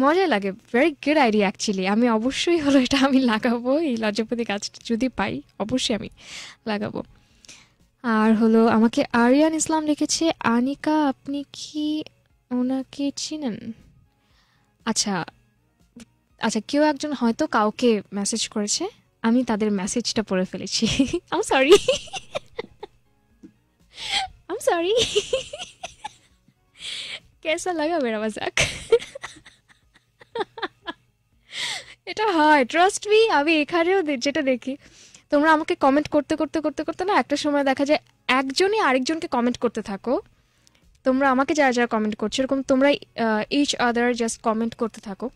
A: মজা লাগে ভেরি গুড আইডিয়া অ্যাকচুয়ালি আমি অবশ্যই হলো এটা আমি লাগাবো এই লজ্জাপতি গাছটা যদি পাই অবশ্যই আমি লাগাবো আর হলো আমাকে আরিয়ান ইসলাম লিখেছে আনিকা আপনি কি ওনাকে চিনেন আচ্ছা আচ্ছা কেউ একজন হয়তো কাউকে মেসেজ করেছে আমি তাদের মেসেজটা পড়ে ফেলেছি আম সরি আম সরি কেসা লাগা মেরা মজাক এটা হয় ট্রাস্ট মি আমি এখানেও যেটা দেখি তোমরা আমাকে কমেন্ট করতে করতে করতে করতে না একটা সময় দেখা যায় একজনই আরেকজনকে কমেন্ট করতে থাকো তোমরা আমাকে যারা যারা কমেন্ট করছো এরকম তোমরা ইচ আদার জাস্ট কমেন্ট করতে থাকো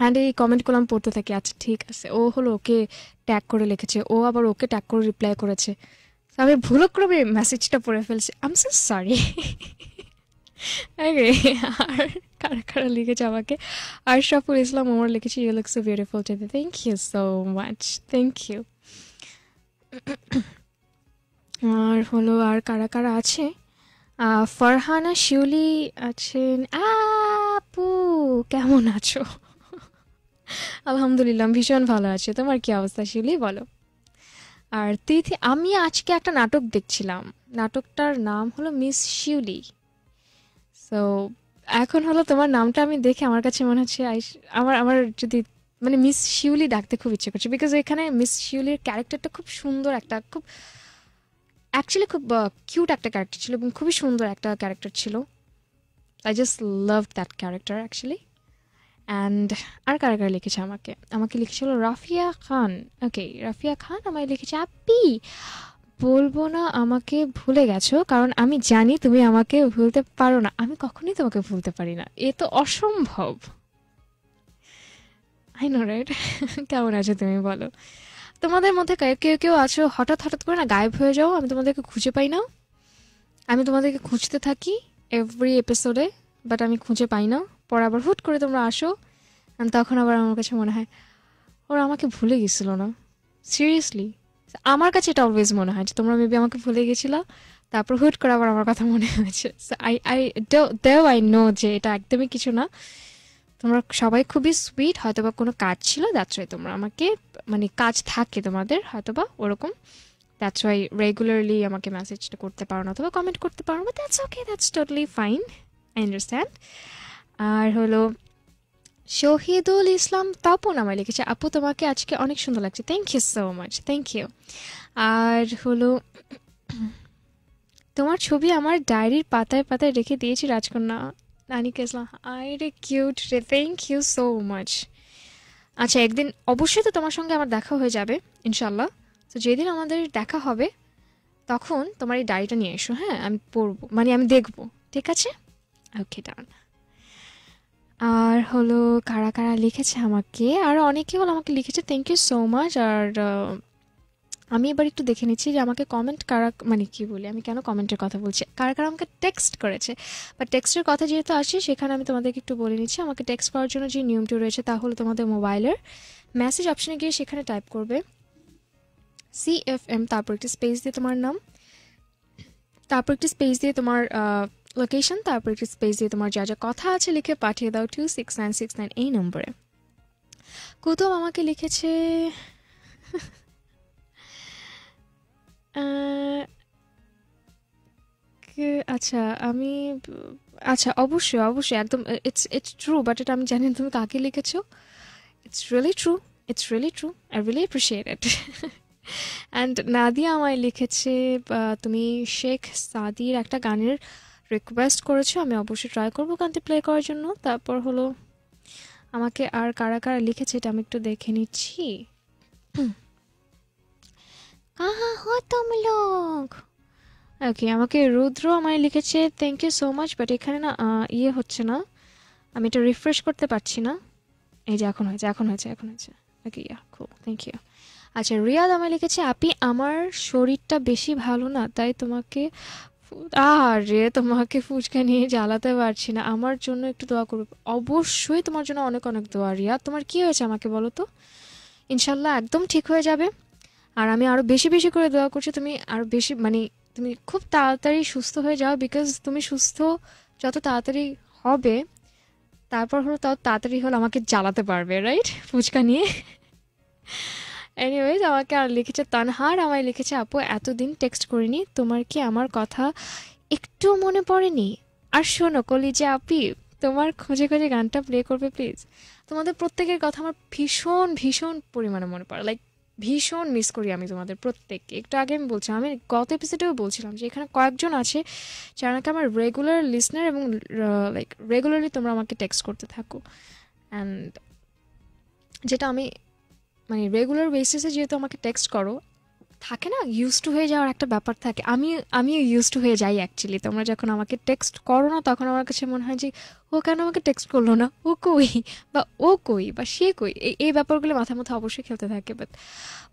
A: অ্যান্ড এই কমেন্টগুলো আমি পড়তে থাকি আচ্ছা ঠিক আছে ও হলো ওকে ট্যাগ করে লিখেছে ও আবার ওকে ট্যাগ করে রিপ্লাই করেছে আমি ভুলক্রমে মেসেজটা পড়ে ফেলছি আম সো সরি আর কারা কারা লিখেছে আমাকে আর আশরাফুল ইসলাম ওমর লিখেছি you look so beautiful today thank you so much thank you আর হলো আর কারা কারা আছে ফারহানা শিউলি আছেন আপু কেমন আছো আলহামদুলিল্লাহ ভীষণ ভালো আছে তোমার কি অবস্থা শিউলি বলো আর তিথি আমি আজকে একটা নাটক দেখছিলাম নাটকটার নাম হলো মিস শিউলি সো এখন হলো তোমার নামটা আমি দেখে আমার কাছে মনে হচ্ছে আমার আমার যদি মানে মিস শিউলি ডাকতে খুব ইচ্ছে করছে বিকজ এখানে মিস শিউলির ক্যারেক্টারটা খুব সুন্দর একটা খুব অ্যাকচুয়ালি খুব কিউট একটা ক্যারেক্টার ছিল এবং খুবই সুন্দর একটা ক্যারেক্টার ছিল I just love that character actually and আর কারা কারা লিখেছে আমাকে আমাকে লিখেছিল রাফিয়া খান ওকে রাফিয়া খান আমায় লিখেছে আপি বলবো না আমাকে ভুলে গেছো কারণ আমি জানি তুমি আমাকে ভুলতে পারো না আমি কখনোই তোমাকে ভুলতে পারি না এ তো অসম্ভব আই নো রাইট কেমন আছো তুমি বলো তোমাদের মধ্যে কেউ কেউ আছো হঠাৎ হঠাৎ করে না গায়েব হয়ে যাও আমি তোমাদেরকে খুঁজে পাই না আমি তোমাদেরকে খুঁজতে থাকি এভরি এপিসোডে বাট আমি খুঁজে পাই না পর আবার হুট করে তোমরা আসো তখন আবার আমার কাছে মনে হয় ওরা আমাকে ভুলে গেছিলো না সিরিয়াসলি আমার কাছে এটা অলওয়েজ মনে হয় যে তোমরা মেবি আমাকে ভুলে গেছিলো তারপর হুট করে আবার আমার কথা মনে হয়েছে আই আই দেও আই নো যে এটা একদমই কিছু না তোমরা সবাই খুবই সুইট হয়তো বা কোনো কাজ ছিল দ্যাটস ওয়াই তোমরা আমাকে মানে কাজ থাকে তোমাদের হয়তো বা ওরকম দ্যাটস ওয়াই রেগুলারলি আমাকে মেসেজটা করতে পারো না অথবা কমেন্ট করতে পারো না that's okay that's totally fine I understand আর হলো শহীদুল ইসলাম তপন আমায় লিখেছে আপু তোমাকে আজকে অনেক সুন্দর লাগছে thank you so much thank you আর হলো তোমার ছবি আমার ডায়েরির পাতায় পাতায় রেখে দিয়েছি রাজকন্যা নানিকা ইসলাম আই রে কিউট রে থ্যাংক ইউ সো মাচ আচ্ছা একদিন অবশ্যই তো তোমার সঙ্গে আমার দেখা হয়ে যাবে ইনশাল্লাহ তো যেদিন আমাদের দেখা হবে তখন তোমার এই ডায়েরিটা নিয়ে এসো হ্যাঁ আমি পড়বো মানে আমি দেখবো ঠিক আছে ওকে ডান আর হলো কারা কারা লিখেছে আমাকে আর অনেকে হলো আমাকে লিখেছে থ্যাংক ইউ সো মাচ আর আমি এবার একটু দেখে নিচ্ছি যে আমাকে কমেন্ট কারা মানে কী বলি আমি কেন কমেন্টের কথা বলছি কারা কারা আমাকে টেক্সট করেছে বা টেক্সটের কথা যেহেতু আসে সেখানে আমি তোমাদেরকে একটু বলে নিচ্ছি আমাকে টেক্সট করার জন্য যে নিয়মটি রয়েছে তা হলো তোমাদের মোবাইলের মেসেজ অপশানে গিয়ে সেখানে টাইপ করবে সি এফ এম তারপর একটি স্পেস দিয়ে তোমার নাম তারপর একটি স্পেস দিয়ে তোমার লোকেশন তারপর একটু স্পেস দিয়ে তোমার যা যা কথা আছে লিখে পাঠিয়ে দাও two six nine six nine এই নম্বরে কুতুব আমাকে লিখেছে আচ্ছা আমি আচ্ছা অবশ্যই অবশ্যই একদম ইটস ইটস ট্রু বাট এটা আমি জানি তুমি কাকে লিখেছো it's really true it's really true I really appreciate it and Nadia আমায় লিখেছে তুমি শেখ সাদির একটা গানের রিকোয়েস্ট করেছো আমি অবশ্যই ট্রাই করবো গানটি প্লে করার জন্য তারপর হলো আমাকে আর কারা কারা লিখেছে এটা আমি একটু দেখে নিচ্ছি কাহা হো তুম লোক ওকে আমাকে রুদ্র আমায় লিখেছে thank you so much but এখানে না ইয়ে হচ্ছে না আমি এটা রিফ্রেশ করতে পারছি না এই যে এখন হয়েছে এখন হয়েছে এখন হয়েছে ওকে ইয়া খুব থ্যাংক ইউ আচ্ছা রিয়াদ আমায় লিখেছে আপনি আমার শরীরটা বেশি ভালো না তাই তোমাকে আরে তোমাকে ফুচকা নিয়ে জ্বালাতে পারছি না আমার জন্য একটু দোয়া করবে অবশ্যই তোমার জন্য অনেক অনেক দোয়া রিয়া তোমার কি হয়েছে আমাকে বলো তো ইনশাল্লাহ একদম ঠিক হয়ে যাবে আর আমি আরও বেশি বেশি করে দোয়া করছি তুমি আরও বেশি মানে তুমি খুব তাড়াতাড়ি সুস্থ হয়ে যাও বিকজ তুমি সুস্থ যত তাড়াতাড়ি হবে তারপর হলো তত তাড়াতাড়ি হলো আমাকে জ্বালাতে পারবে রাইট ফুচকা নিয়ে এনিওয়েজ আমাকে আর লিখেছে তানহার আমায় লিখেছে আপু এতদিন টেক্সট করিনি তোমার কি আমার কথা একটু মনে পড়েনি আর শোনো কলি যে আপি তোমার খোঁজে খোঁজে গানটা প্লে করবে প্লিজ তোমাদের প্রত্যেকের কথা আমার ভীষণ ভীষণ পরিমাণে মনে পড়ে লাইক ভীষণ মিস করি আমি তোমাদের প্রত্যেককে একটু আগে আমি বলছিলাম আমি গত এপিসোডেও বলছিলাম যে এখানে কয়েকজন আছে যারা নাকি আমার রেগুলার লিসনার এবং লাইক রেগুলারলি তোমরা আমাকে টেক্সট করতে থাকো অ্যান্ড যেটা আমি মানে রেগুলার বেসিসে যেহেতু আমাকে টেক্সট করো থাকে না ইউজ টু হয়ে যাওয়ার একটা ব্যাপার থাকে আমি আমি ইউজ টু হয়ে যাই অ্যাকচুয়ালি তোমরা যখন আমাকে টেক্সট করো না তখন আমার কাছে মনে হয় যে ও কেন আমাকে টেক্সট করলো না ও কই বা ও কই বা সে কই এই এই ব্যাপারগুলো মাথার মধ্যে অবশ্যই খেলতে থাকে বাট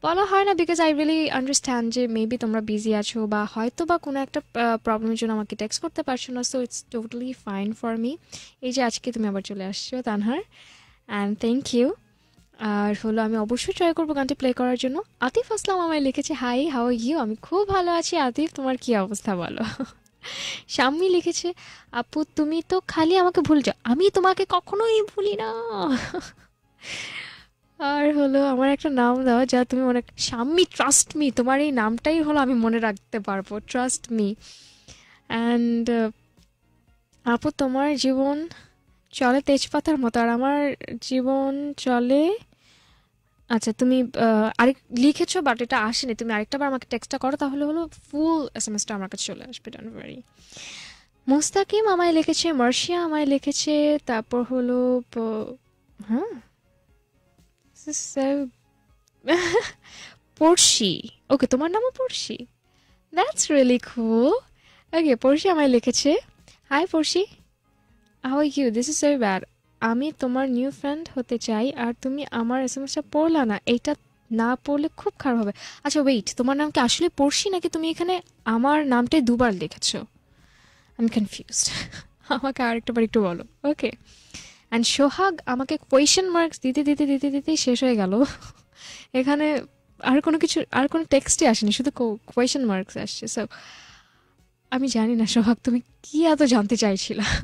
A: বলা হয় না বিকজ আই রিয়েলি আন্ডারস্ট্যান্ড যে মেবি তোমরা বিজি আছো বা হয়তো বা কোনো একটা প্রবলেমের জন্য আমাকে টেক্সট করতে পারছো না so it's totally fine for me এই যে আজকে তুমি আবার চলে আসছো তানহার অ্যান্ড থ্যাংক ইউ আর হলো আমি অবশ্যই ট্রাই করবো গানটি প্লে করার জন্য আতিফ আসলাম আমায় লিখেছে হাই হাও ইউ আমি খুব ভালো আছি আতিফ তোমার কি অবস্থা বলো শাম্মী লিখেছে আপু তুমি তো খালি আমাকে ভুল যাও আমি তোমাকে কখনোই ভুলি না আর হলো আমার একটা নাম দাও যা তুমি অনেক সাম্মি ট্রাস্ট মি তোমার এই নামটাই হলো আমি মনে রাখতে পারবো ট্রাস্ট মি অ্যান্ড আপু তোমার জীবন চলে তেজপাতার মতো আর আমার জীবন চলে আচ্ছা তুমি আরেক লিখেছো বাট এটা আসেনি তুমি আরেকটা বার আমাকে টেক্সটটা করো তাহলে হলো ফুল এস এম এসটা আমার কাছে চলে আসবে ডোন্ট ভারি মুস্তাকিম আমায় লিখেছে মার্শিয়া আমায় লিখেছে তারপর হলো হ্যাঁ পড়শি ওকে তোমার নামও পড়শি দ্যাটস রিয়েলি খুব ওকে পড়শি আমায় লিখেছে hi Porshi how you this is very bad আমি তোমার নিউ ফ্রেন্ড হতে চাই আর তুমি আমার এস এম এসটা পড়লা না এটা না পড়লে খুব খারাপ হবে আচ্ছা ওয়েট তোমার নাম কি আসলে পড়ছি নাকি তুমি এখানে আমার নামটাই দুবার লিখেছ আমি কনফিউজড আমাকে আরেকটাবার একটু বলো ওকে অ্যান্ড সোহাগ আমাকে কোয়েশন মার্কস দিতে দিতে দিতে দিতেই শেষ হয়ে গেল এখানে আর কোনো কিছু আর কোনো টেক্সটই আসেনি শুধু কোয়েশন মার্কস আসছে সব আমি জানি না সোহাগ তুমি কী এত জানতে চাইছিলা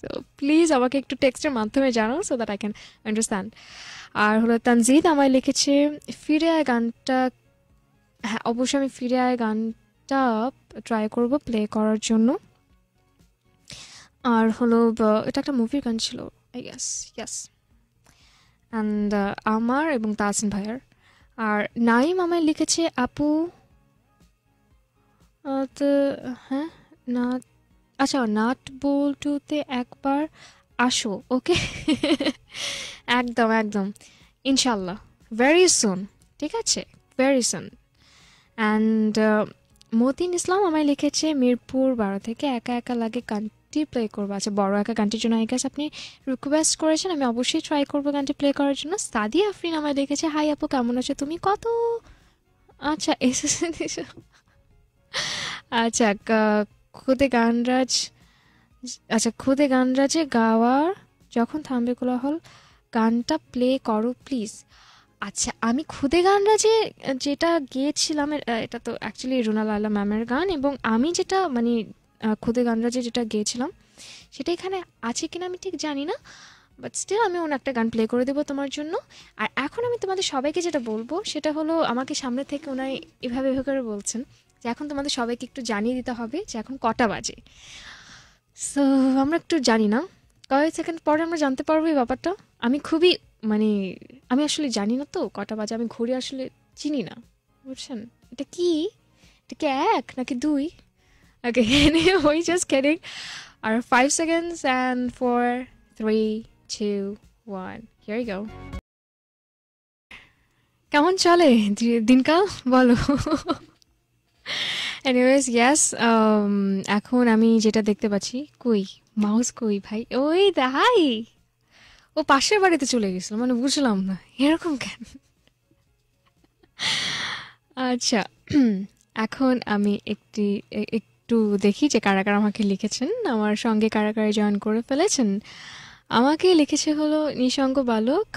A: সো প্লিজ আমাকে একটু টেক্সটের মাধ্যমে জানাও so that I can understand আর হলো তানজিদ আমায় লিখেছে ফিরে আয় গানটা হ্যাঁ অবশ্যই আমি ফিরে আয় গানটা ট্রাই করব প্লে করার জন্য আর হলো এটা একটা মুভির গান ছিল আই গেস ইয়াস অ্যান্ড আমার এবং তাসিন ভাইয়ার আর নাইম আমায় লিখেছে আপু হ্যাঁ না আচ্ছা নাট বল্টুতে একবার আসো ওকে একদম একদম ইনশাল্লাহ ভেরি সুন ঠিক আছে very soon and Matin Islam আমায় লিখেছে মিরপুর বারো থেকে একা একা লাগে গানটি প্লে করবো আচ্ছা বড় একা গানটির জন্য আই আপনি রিকোয়েস্ট করেছেন আমি অবশ্যই ট্রাই করবো গানটি প্লে করার জন্য সাদি আফরিন আমায় লিখেছে হাই আপু কেমন আছো তুমি কত আচ্ছা এসেছে আচ্ছা খুদে গানরাজ আচ্ছা খুদে গানরাজে গাওয়া যখন থামবে কোলাহল গানটা প্লে করো প্লিজ আচ্ছা আমি খুদে গানরাজে যেটা গেয়েছিলাম এটা তো অ্যাকচুয়ালি রুনা লালা ম্যামের গান এবং আমি যেটা মানে খুদে গানরাজে যেটা গেয়েছিলাম সেটা এখানে আছে কিনা আমি ঠিক জানি না বাট স্টিল আমি অন্য একটা গান প্লে করে দেবো তোমার জন্য আর এখন আমি তোমাদের সবাইকে যেটা বলবো সেটা হলো আমাকে সামনে থেকে ওনাই এভাবে এভাবে করে বলছেন যে এখন তোমাদের সবাইকে একটু জানিয়ে দিতে হবে যে এখন কটা বাজে সো আমরা একটু জানি না কয়েক সেকেন্ড পরে আমরা জানতে পারবো এই ব্যাপারটা আমি খুবই মানে আমি আসলে জানি না তো কটা বাজে আমি ঘড়ি আসলে চিনি না বুঝছেন এটা কি এটা কি এক নাকি দুই ওকে ওই জাস্ট ক্যারিং আর five seconds and four three two one here গাও কেমন চলে দিনকাল বলো এনিওয়েজ ইয়াস um, এখন আমি যেটা দেখতে পাচ্ছি কই মাউস কই ভাই ওই দাহাই ও পাশের বাড়িতে চলে গেছিল মানে বুঝলাম না এরকম কেন আচ্ছা এখন আমি একটি একটু দেখি যে কারা কারা আমাকে লিখেছেন আমার সঙ্গে কারা কারা জয়েন করে ফেলেছেন আমাকে লিখেছে হলো নিঃসঙ্গ বালক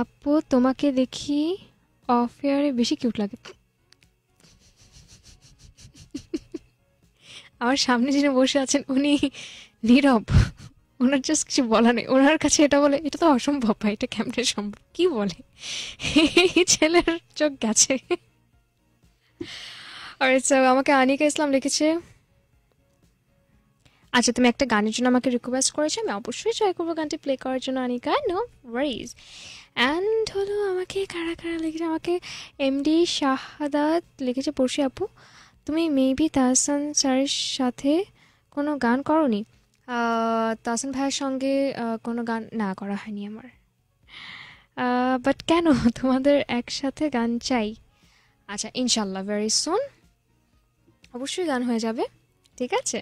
A: আপু তোমাকে দেখি অফ এয়ারে বেশি কিউট লাগে আমার সামনে যিনি বসে আছেন উনি নীরব ওনার জাস্ট কিছু বলা নেই ওনার কাছে এটা বলে এটা তো অসম্ভব ভাই এটা কেমনে সম্ভব কি বলে ছেলের চোখ গেছে আমাকে আনিকা ইসলাম লিখেছে আচ্ছা তুমি একটা গানের জন্য আমাকে রিকোয়েস্ট করেছো আমি অবশ্যই ট্রাই করবো গানটি প্লে করার জন্য আনিকা নো ওয়ারিজ অ্যান্ড হলো আমাকে কারা কারা লিখেছে আমাকে এমডি শাহাদাত লিখেছে পড়শি আপু তুমি মেবি তাহসান স্যারের সাথে কোনো গান করনি তাহসান ভাইয়ের সঙ্গে কোনো গান না করা হয়নি আমার বাট কেন তোমাদের একসাথে গান চাই আচ্ছা ইনশাল্লাহ ভেরি সুন অবশ্যই গান হয়ে যাবে ঠিক আছে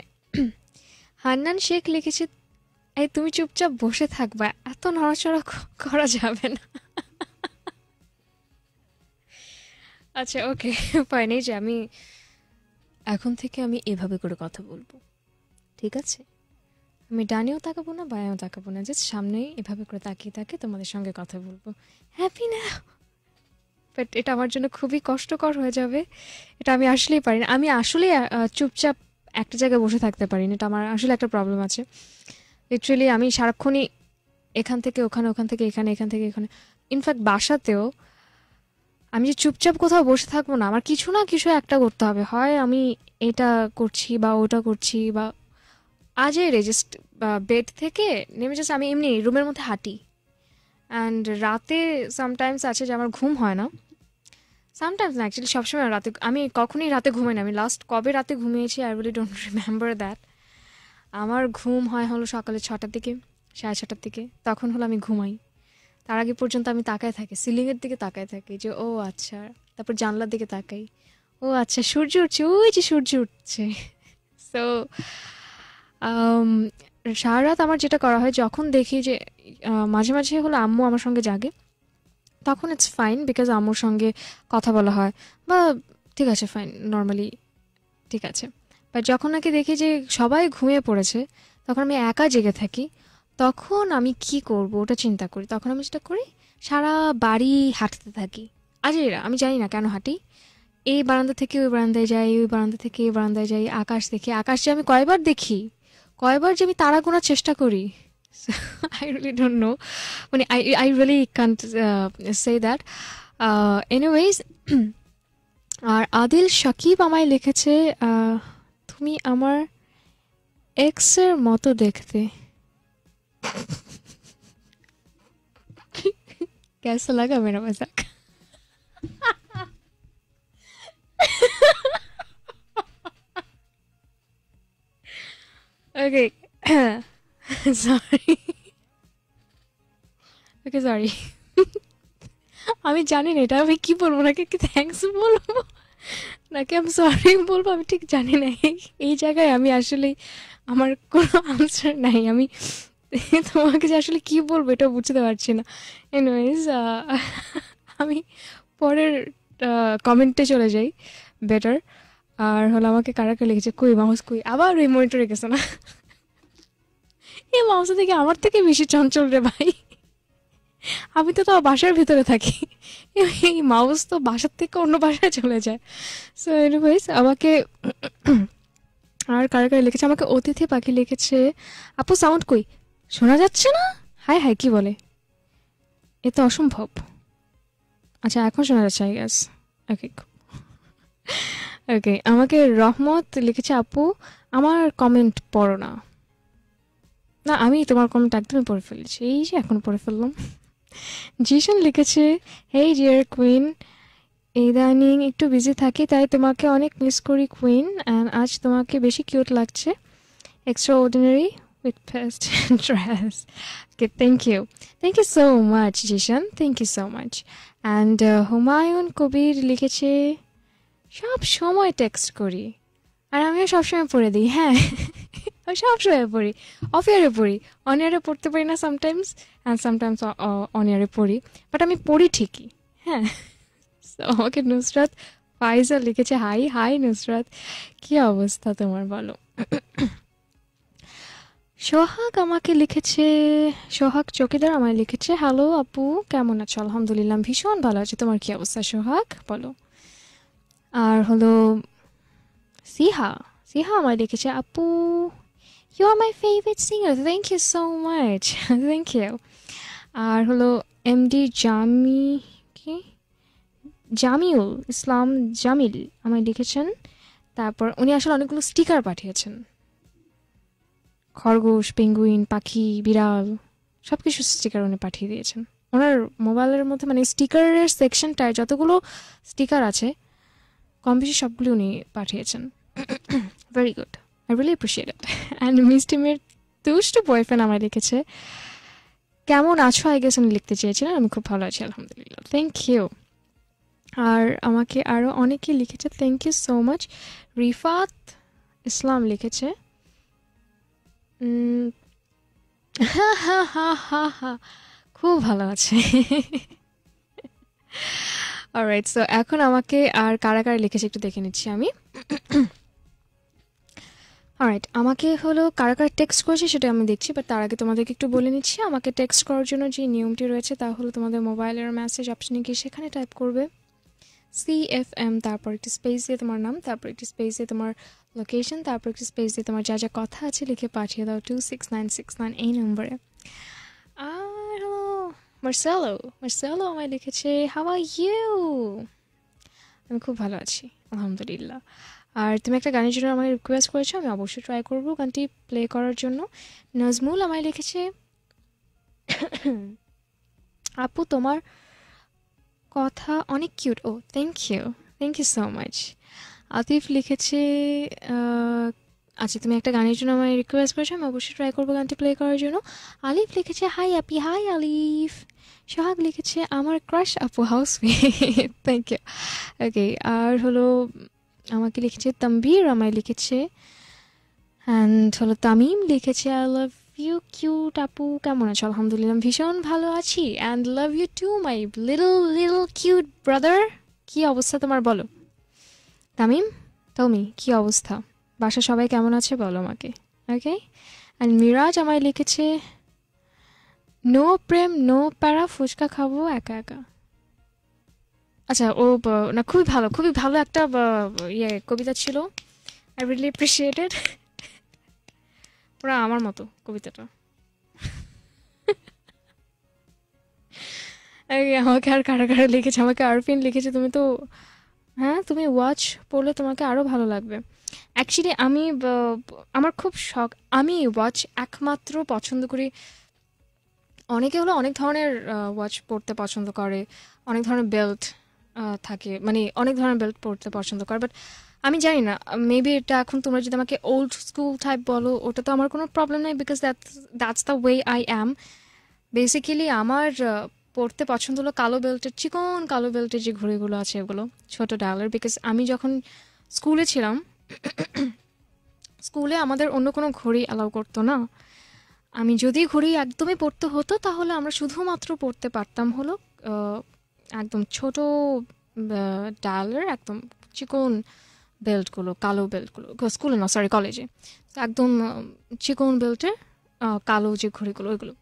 A: হান্নান শেখ লিখেছে এই তুমি চুপচাপ বসে থাকবা এত নড়াচড়া করা যাবে না আচ্ছা ওকে উপায় নেই যে আমি এখন থেকে আমি এভাবে করে কথা বলবো ঠিক আছে আমি ডানেও তাকাবো না বায়েও তাকাবো না যে সামনেই এভাবে করে তাকিয়ে তাকিয়ে তোমাদের সঙ্গে কথা বলবো হ্যাপি না বাট এটা আমার জন্য খুবই কষ্টকর হয়ে যাবে এটা আমি আসলেই পারি না আমি আসলেই চুপচাপ একটা জায়গায় বসে থাকতে পারি না এটা আমার আসলে একটা প্রবলেম আছে লিটারেলি আমি সারাক্ষণই এখান থেকে ওখানে ওখান থেকে এখানে এখান থেকে এখানে ইনফ্যাক্ট বাসাতেও আমি যে চুপচাপ কোথাও বসে থাকবো না আমার কিছু না কিছু একটা করতে হবে হয় আমি এটা করছি বা ওটা করছি বা আজই রেজিস্ট বেড থেকে নেমে জাস্ট আমি এমনি রুমের মধ্যে হাঁটি অ্যান্ড রাতে সামটাইমস আছে যে আমার ঘুম হয় না সামটাইমস না অ্যাকচুয়ালি সবসময় রাতে আমি কখনোই রাতে ঘুমাই না আমি লাস্ট কবে রাতে ঘুমিয়েছি I really don't remember that আমার ঘুম হয় হলো সকালে ছটার দিকে সাড়ে ছটার দিকে তখন হলো আমি ঘুমাই তার আগে পর্যন্ত আমি তাকায় থাকি সিলিংয়ের দিকে তাকায় থাকি যে ও আচ্ছা তারপর জানলার দিকে তাকাই ও আচ্ছা সূর্য উঠছে ওই যে সূর্য উঠছে সো um, সারা রাত আমার যেটা করা হয় যখন দেখি যে মাঝে মাঝে হলো আম্মু আমার সঙ্গে জাগে তখন ইটস ফাইন বিকজ আম্মুর সঙ্গে কথা বলা হয় বা ঠিক আছে ফাইন নর্মালি ঠিক আছে বা যখন নাকি দেখি যে সবাই ঘুমিয়ে পড়েছে তখন আমি একা জেগে থাকি তখন আমি কি করব ওটা চিন্তা করি তখন আমি সেটা করি সারা বাড়ি হাঁটতে থাকি আজেরা আচ্ছা, আমি জানি না কেন হাঁটি এই বারান্দা থেকে ওই বারান্দায় যাই ওই বারান্দা থেকে এই বারান্দায় যাই আকাশ দেখি আকাশ যে আমি কয়বার দেখি কয়বার যে আমি তারা গোনার চেষ্টা করি আই রিয়েলি ডোন্ট নো মানে I I really can't say that anyways আর আদিল সাকিব আমায় লিখেছে uh, তুমি আমার এক্সের মতো দেখতে কেসা लगा मेरा मजाक ওকে সরি ওকে সরি আমি জানি না এটা আমি কি বলবো নাকি থ্যাংকস বলবো নাকি আমি সরি বলবো আমি ঠিক জানি না এই জায়গায় আমি আসলে আমার কোনো আনসার নাই আমি তোমাকে যে আসলে কী বলবো এটা বুঝতে পারছি না এনওয়েজ আমি পরের কমেন্টে চলে যাই বেটার আর হলো আমাকে কারা কারা লিখেছে কই মাউস কই আবার ওই মনিটরে গেছে না এই মাউসের থেকে আমার থেকে বেশি চঞ্চল রে ভাই আমি তো তাও বাসার ভিতরে থাকি এই মাউস তো বাসার থেকে অন্য বাসায় চলে যায় সো এনিওয়েজ আমাকে আর কার কার লিখেছে আমাকে অতিথি পাখি লিখেছে আপু সাউন্ড কই শোনা যাচ্ছে না হায় হায় কি বলে এ তো অসম্ভব আচ্ছা এখন শোনা যাচ্ছে আই গ্যাস ওকে ওকে আমাকে রহমত লিখেছে আপু আমার কমেন্ট পড়ো না না আমি তোমার কমেন্ট একদমই পড়ে ফেলেছি এই যে এখন পড়ে ফেললাম জিশন লিখেছে হেই ডিয়ার কুইন ইদানিং একটু বিজি থাকি তাই তোমাকে অনেক মিস করি কুইন অ্যান্ড আজ তোমাকে বেশি কিউট লাগছে extraordinary with fest dress okay thank you thank you so much Zishan thank you so much and Humayun Kabir লিখেছে সব সময় টেক্সট করি আর আমিও সবসময় পড়ে দিই হ্যাঁ আমি সবসময় পড়ি অফ ইয়ারে পড়ি অন ইয়ারে পড়তে পারি না সামটাইমস অ্যান্ড সামটাইমস অন ইয়ারে পড়ি বাট আমি পড়ি ঠিকই হ্যাঁ আমাকে নুসরাত ফাইজা লিখেছে হাই হাই নুসরাত কী অবস্থা তোমার বলো সোহাগ আমাকে লিখেছে সোহাগ চকিদার আমায় লিখেছে হ্যালো আপু কেমন আছো আলহামদুলিল্লাহ ভীষণ ভালো আছে তোমার কি অবস্থা সোহাগ বলো আর হলো Siha. Siha আমায় লিখেছে আপু you are my favourite singer thank you so much thank you আর হলো এমডি জামি কি জামিউল ইসলাম জামিল আমায় লিখেছেন তারপর উনি আসলে অনেকগুলো স্টিকার পাঠিয়েছেন খরগোশ পেঙ্গুইন পাখি বিড়াল সব কিছু স্টিকার উনি পাঠিয়ে দিয়েছেন ওনার মোবাইলের মধ্যে মানে স্টিকারের সেকশনটায় যতগুলো স্টিকার আছে কম বেশি সবগুলি উনি পাঠিয়েছেন very good I really appreciate it and মিষ্টি মেয়ের দুষ্ট বয়ফ্রেন্ড আমায় লিখেছে কেমন আছো আই গেস আমি লিখতে চেয়েছিলাম আমি খুব ভালো আছি আলহামদুলিল্লাহ থ্যাংক ইউ আর আমাকে আরও অনেকে লিখেছে thank you so much Rifat Islam লিখেছে খুব ভালো আছে রাইট সো এখন আমাকে আর কারা কারা লিখেছে একটু দেখে নিচ্ছি আমি অলরাইট আমাকে হলো কারা কারা টেক্সট করেছে সেটা আমি দেখছি বাট তার আগে তোমাদেরকে একটু বলে নিচ্ছি আমাকে টেক্সট করার জন্য যে নিয়মটি রয়েছে তা হলো তোমাদের মোবাইলের মেসেজ অপশানে গিয়ে সেখানে টাইপ করবে সি এফ এম তারপর একটি স্পেস দিয়ে তোমার নাম তারপর একটি স্পেস দিয়ে তোমার লোকেশন তারপর একটি স্পেস দিয়ে তোমার যা যা কথা আছে লিখে পাঠিয়ে দাও two six nine six nine এই নম্বরে আর হলো মার্সেলো মার্সেলো আমায় লিখেছে হাওয়া ইউ আমি খুব ভালো আছি আলহামদুলিল্লাহ আর তুমি একটা গানের জন্য আমাকে রিকোয়েস্ট করেছো আমি অবশ্যই ট্রাই করব গানটি প্লে করার জন্য নাজমুল আমায় লিখেছে আপু তোমার কথা অনেক কিউট ও thank you thank you so much Atif লিখেছে আচ্ছা তুমি একটা গানের জন্য আমায় রিকোয়েস্ট করেছো আমি অবশ্যই ট্রাই করবো গানটি প্লে করার জন্য আলিফ লিখেছে হাই আপি হাই আলিফ সোহাগ লিখেছে আমার ক্রাশ আপু হাউস থ্যাংক ইউ ওকে আর হলো আমাকে লিখেছে তম্বির আমায় লিখেছে অ্যান্ড হলো তামিম লিখেছে আই লাভ ইউ কিউ টাপু কেমন আছো আলহামদুলিল্লাহ ভীষণ ভালো আছি and love you too my little little cute brother কি অবস্থা তোমার বলো তামিম তমি কি অবস্থা বাসা সবাই কেমন আছে বলো আমাকে ওকে অ্যান্ড মিরাজ আমায় লিখেছে নো প্রেম নো প্যারা ফুচকা খাবো একা একা আচ্ছা ও না খুবই ভালো খুবই ভালো একটা ইয়ে কবিতা ছিল আই রিয়েলি অ্যাপ্রিসিয়েটেড ওরা আমার মতো কবিতাটা আমাকে আর কারা কারা লিখেছে আমাকে আরফিন লিখেছে তুমি তো হ্যাঁ তুমি ওয়াচ পড়লে তোমাকে আরও ভালো লাগবে অ্যাকচুয়ালি আমি আমার খুব শখ আমি ওয়াচ একমাত্র পছন্দ করি অনেকে হলো অনেক ধরনের ওয়াচ পড়তে পছন্দ করে অনেক ধরনের বেল্ট থাকে মানে অনেক ধরনের বেল্ট পরতে পছন্দ করে বাট আমি জানি না মেবি এটা এখন তোমরা যদি আমাকে ওল্ড স্কুল টাইপ বলো ওটা তো আমার কোনো প্রবলেম নাই because that that's the way I am basically আমার পড়তে পছন্দ হলো কালো বেল্টের চিকন কালো বেল্টের যে ঘড়িগুলো আছে এগুলো ছোটো ডালের বিকজ আমি যখন স্কুলে ছিলাম স্কুলে আমাদের অন্য কোনো ঘড়ি অ্যালাউ করতো না আমি যদি ঘড়ি একদমই পড়তে হতো তাহলে আমরা শুধুমাত্র পড়তে পারতাম হলো একদম ছোট ডালের একদম চিকন বেল্টগুলো কালো বেল্টগুলো স্কুলে না সরি কলেজে একদম চিকন বেল্টের কালো যে ঘড়িগুলো ওইগুলো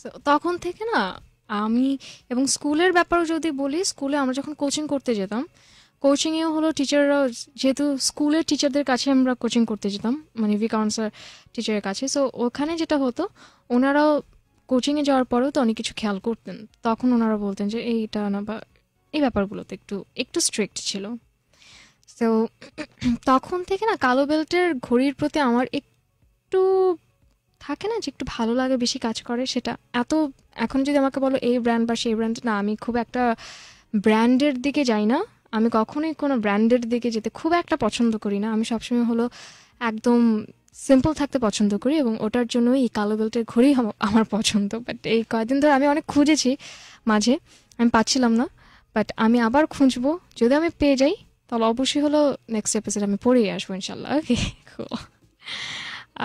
A: সো তখন থেকে না আমি এবং স্কুলের ব্যাপারেও যদি বলি স্কুলে আমরা যখন কোচিং করতে যেতাম কোচিংয়েও হলো টিচাররা যেহেতু স্কুলের টিচারদের কাছে আমরা কোচিং করতে যেতাম মানে ভি কাউন্সিলার টিচারের কাছে সো ওখানে যেটা হতো ওনারাও কোচিংয়ে যাওয়ার পরেও তো অনেক কিছু খেয়াল করতেন তখন ওনারা বলতেন যে এইটা না বা এই ব্যাপারগুলোতে একটু একটু স্ট্রিক্ট ছিল তো তখন থেকে না কালো বেল্টের ঘড়ির প্রতি আমার একটু থাকে না যে একটু ভালো লাগে বেশি কাজ করে সেটা এত এখন যদি আমাকে বলো এই ব্র্যান্ড বা সেই ব্র্যান্ড না আমি খুব একটা ব্র্যান্ডের দিকে যাই না আমি কখনোই কোনো ব্র্যান্ডের দিকে যেতে খুব একটা পছন্দ করি না আমি সবসময় হলো একদম সিম্পল থাকতে পছন্দ করি এবং ওটার জন্যই এই কালো বেল্টের ঘড়ি আমার পছন্দ বাট এই কয়েকদিন ধরে আমি অনেক খুঁজেছি মাঝে আমি পাচ্ছিলাম না বাট আমি আবার খুঁজবো যদি আমি পেয়ে যাই তাহলে অবশ্যই হলো নেক্সট এপিসোড আমি পড়েই আসবো ইনশাল্লাহ ওকে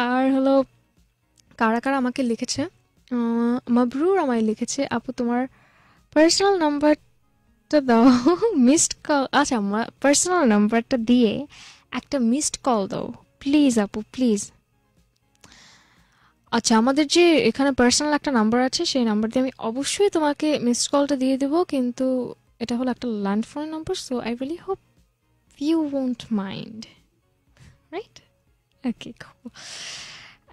A: আর হলো কারা কারা আমাকে লিখেছে মাবরুর আমায় লিখেছে আপু তোমার পার্সোনাল নাম্বারটা দাও মিসড কল আচ্ছা পার্সোনাল নাম্বারটা দিয়ে একটা মিসড কল দাও প্লিজ আপু প্লিজ আচ্ছা আমাদের যে এখানে পার্সোনাল একটা নাম্বার আছে সেই নাম্বার দিয়ে আমি অবশ্যই তোমাকে মিস কলটা দিয়ে দেবো কিন্তু এটা হলো একটা land phone number so I really hope you won't mind right okay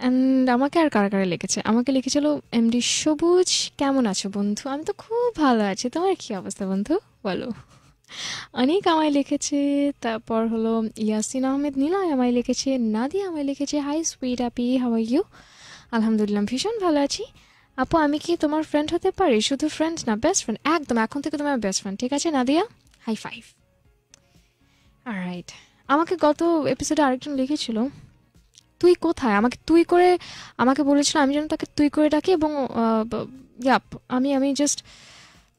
A: and আমাকে আর কারা কারা লিখেছে আমাকে লিখেছিল এমডি সবুজ কেমন আছো বন্ধু আমি তো খুব ভালো আছি তোমার কি অবস্থা বন্ধু বলো অনেক আমায় লিখেছে তারপর হলো ইয়াসিন আহমেদ নীলয় আমায় লিখেছে নাদি আমায় লিখেছে হাই সুইট আপি হাওয়াই ইউ আলহামদুলিল্লাহ ভীষণ ভালো আছি আপু আমি কি তোমার ফ্রেন্ড হতে পারি শুধু ফ্রেন্ড না বেস্ট ফ্রেন্ড একদম এখন থেকে তোমার বেস্ট ফ্রেন্ড ঠিক আছে নাদিয়া হাই ফাইভ আর রাইট আমাকে গত এপিসোডে আরেকজন লিখেছিল তুই কোথায় আমাকে তুই করে আমাকে বলেছিল আমি যেন তাকে তুই করে ডাকি এবং ইয়াপ আমি আমি জাস্ট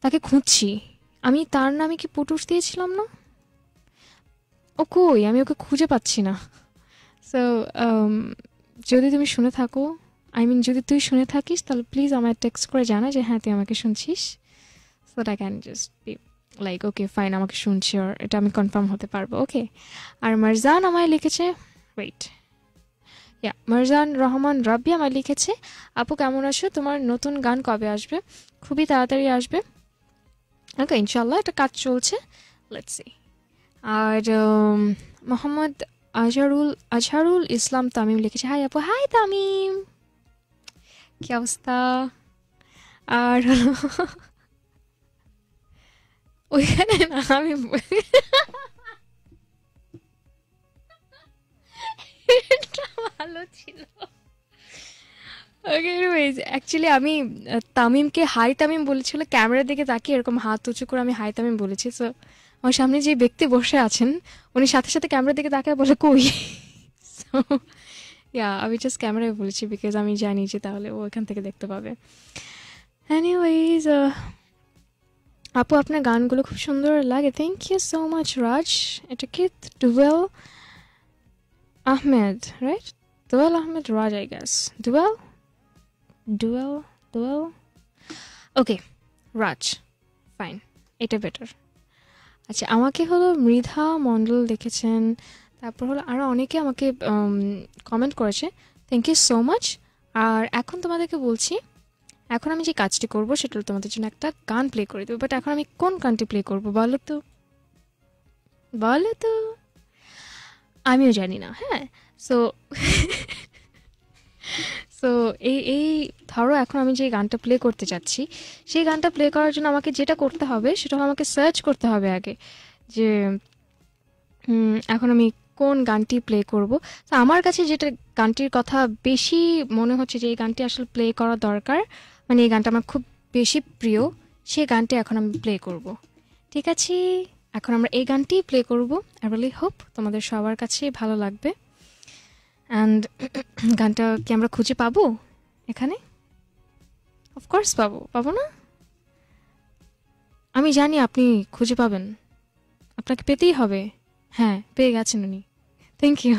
A: তাকে খুঁজছি আমি তার নামে কি পুটুস দিয়েছিলাম না ও কই আমি ওকে খুঁজে পাচ্ছি না সো um, যদি তুমি শুনে থাকো আই মিন যদি তুই শুনে থাকিস তাহলে প্লিজ আমায় টেক্সট করে জানা যে হ্যাঁ তুই আমাকে শুনছিস so that can just be like okay fine আমাকে শুনছি ওর এটা আমি কনফার্ম হতে পারবো ওকে আর মারজান আমায় লিখেছে ওয়েট ইয়া মারজান রহমান রাব্বি আমায় লিখেছে আপু কেমন আছো তোমার নতুন গান কবে আসবে খুবই তাড়াতাড়ি আসবে ওকে ইনশাল্লাহ একটা কাজ চলছে লেটস সি আর মোহাম্মদ আজহারুল আজহারুল ইসলাম তামিম লিখেছে হাই আপু হাই তামিম কি অবস্থা আর ওইখানে না আমি ভালো ছিল অ্যাকচুয়ালি আমি তামিমকে হাই তামিম বলেছিল ক্যামেরার দিকে তাকিয়ে এরকম হাত উঁচু করে আমি হাই তামিম বলেছি সো আমার সামনে যে ব্যক্তি বসে আছেন উনি সাথে সাথে ক্যামেরার দিকে তাকায় বলে কই সো ইয়া আমি জাস্ট ক্যামেরায় বলেছি বিকজ আমি জানি যে তাহলে ও এখান থেকে দেখতে পাবে এনিওয়েজ আপু আপনার গানগুলো খুব সুন্দর লাগে thank you so much Raj এটা কি Tuel Ahmed right Dual Ahmed Raj I guess Dual dual dual okay Raj fine এটা বেটার আচ্ছা আমাকে হলো মৃধা মণ্ডল দেখেছেন তারপর হলো আরও অনেকে আমাকে কমেন্ট করেছে থ্যাংক ইউ সো মাচ আর এখন তোমাদেরকে বলছি এখন আমি যে কাজটি করব সেটা হলো তোমাদের জন্য একটা গান প্লে করে দেবো বাট এখন আমি কোন গানটি প্লে করবো বলো তো বলো তো আমিও জানি না হ্যাঁ সো সো এই এই ধরো এখন আমি যে গানটা প্লে করতে চাচ্ছি সেই গানটা প্লে করার জন্য আমাকে যেটা করতে হবে সেটা আমাকে সার্চ করতে হবে আগে যে এখন আমি কোন গানটি প্লে করব তো আমার কাছে যেটা গানটির কথা বেশি মনে হচ্ছে যে এই গানটি আসলে প্লে করা দরকার মানে এই গানটা আমার খুব বেশি প্রিয় সেই গানটি এখন আমি প্লে করব ঠিক আছে এখন আমরা এই গানটি প্লে করব আই রিলি হোপ তোমাদের সবার কাছে ভালো লাগবে অ্যান্ড গানটা কি আমরা খুঁজে পাবো এখানে অফকোর্স পাবো পাবো না আমি জানি আপনি খুঁজে পাবেন আপনাকে পেতেই হবে হ্যাঁ পেয়ে গেছেন উনি thank you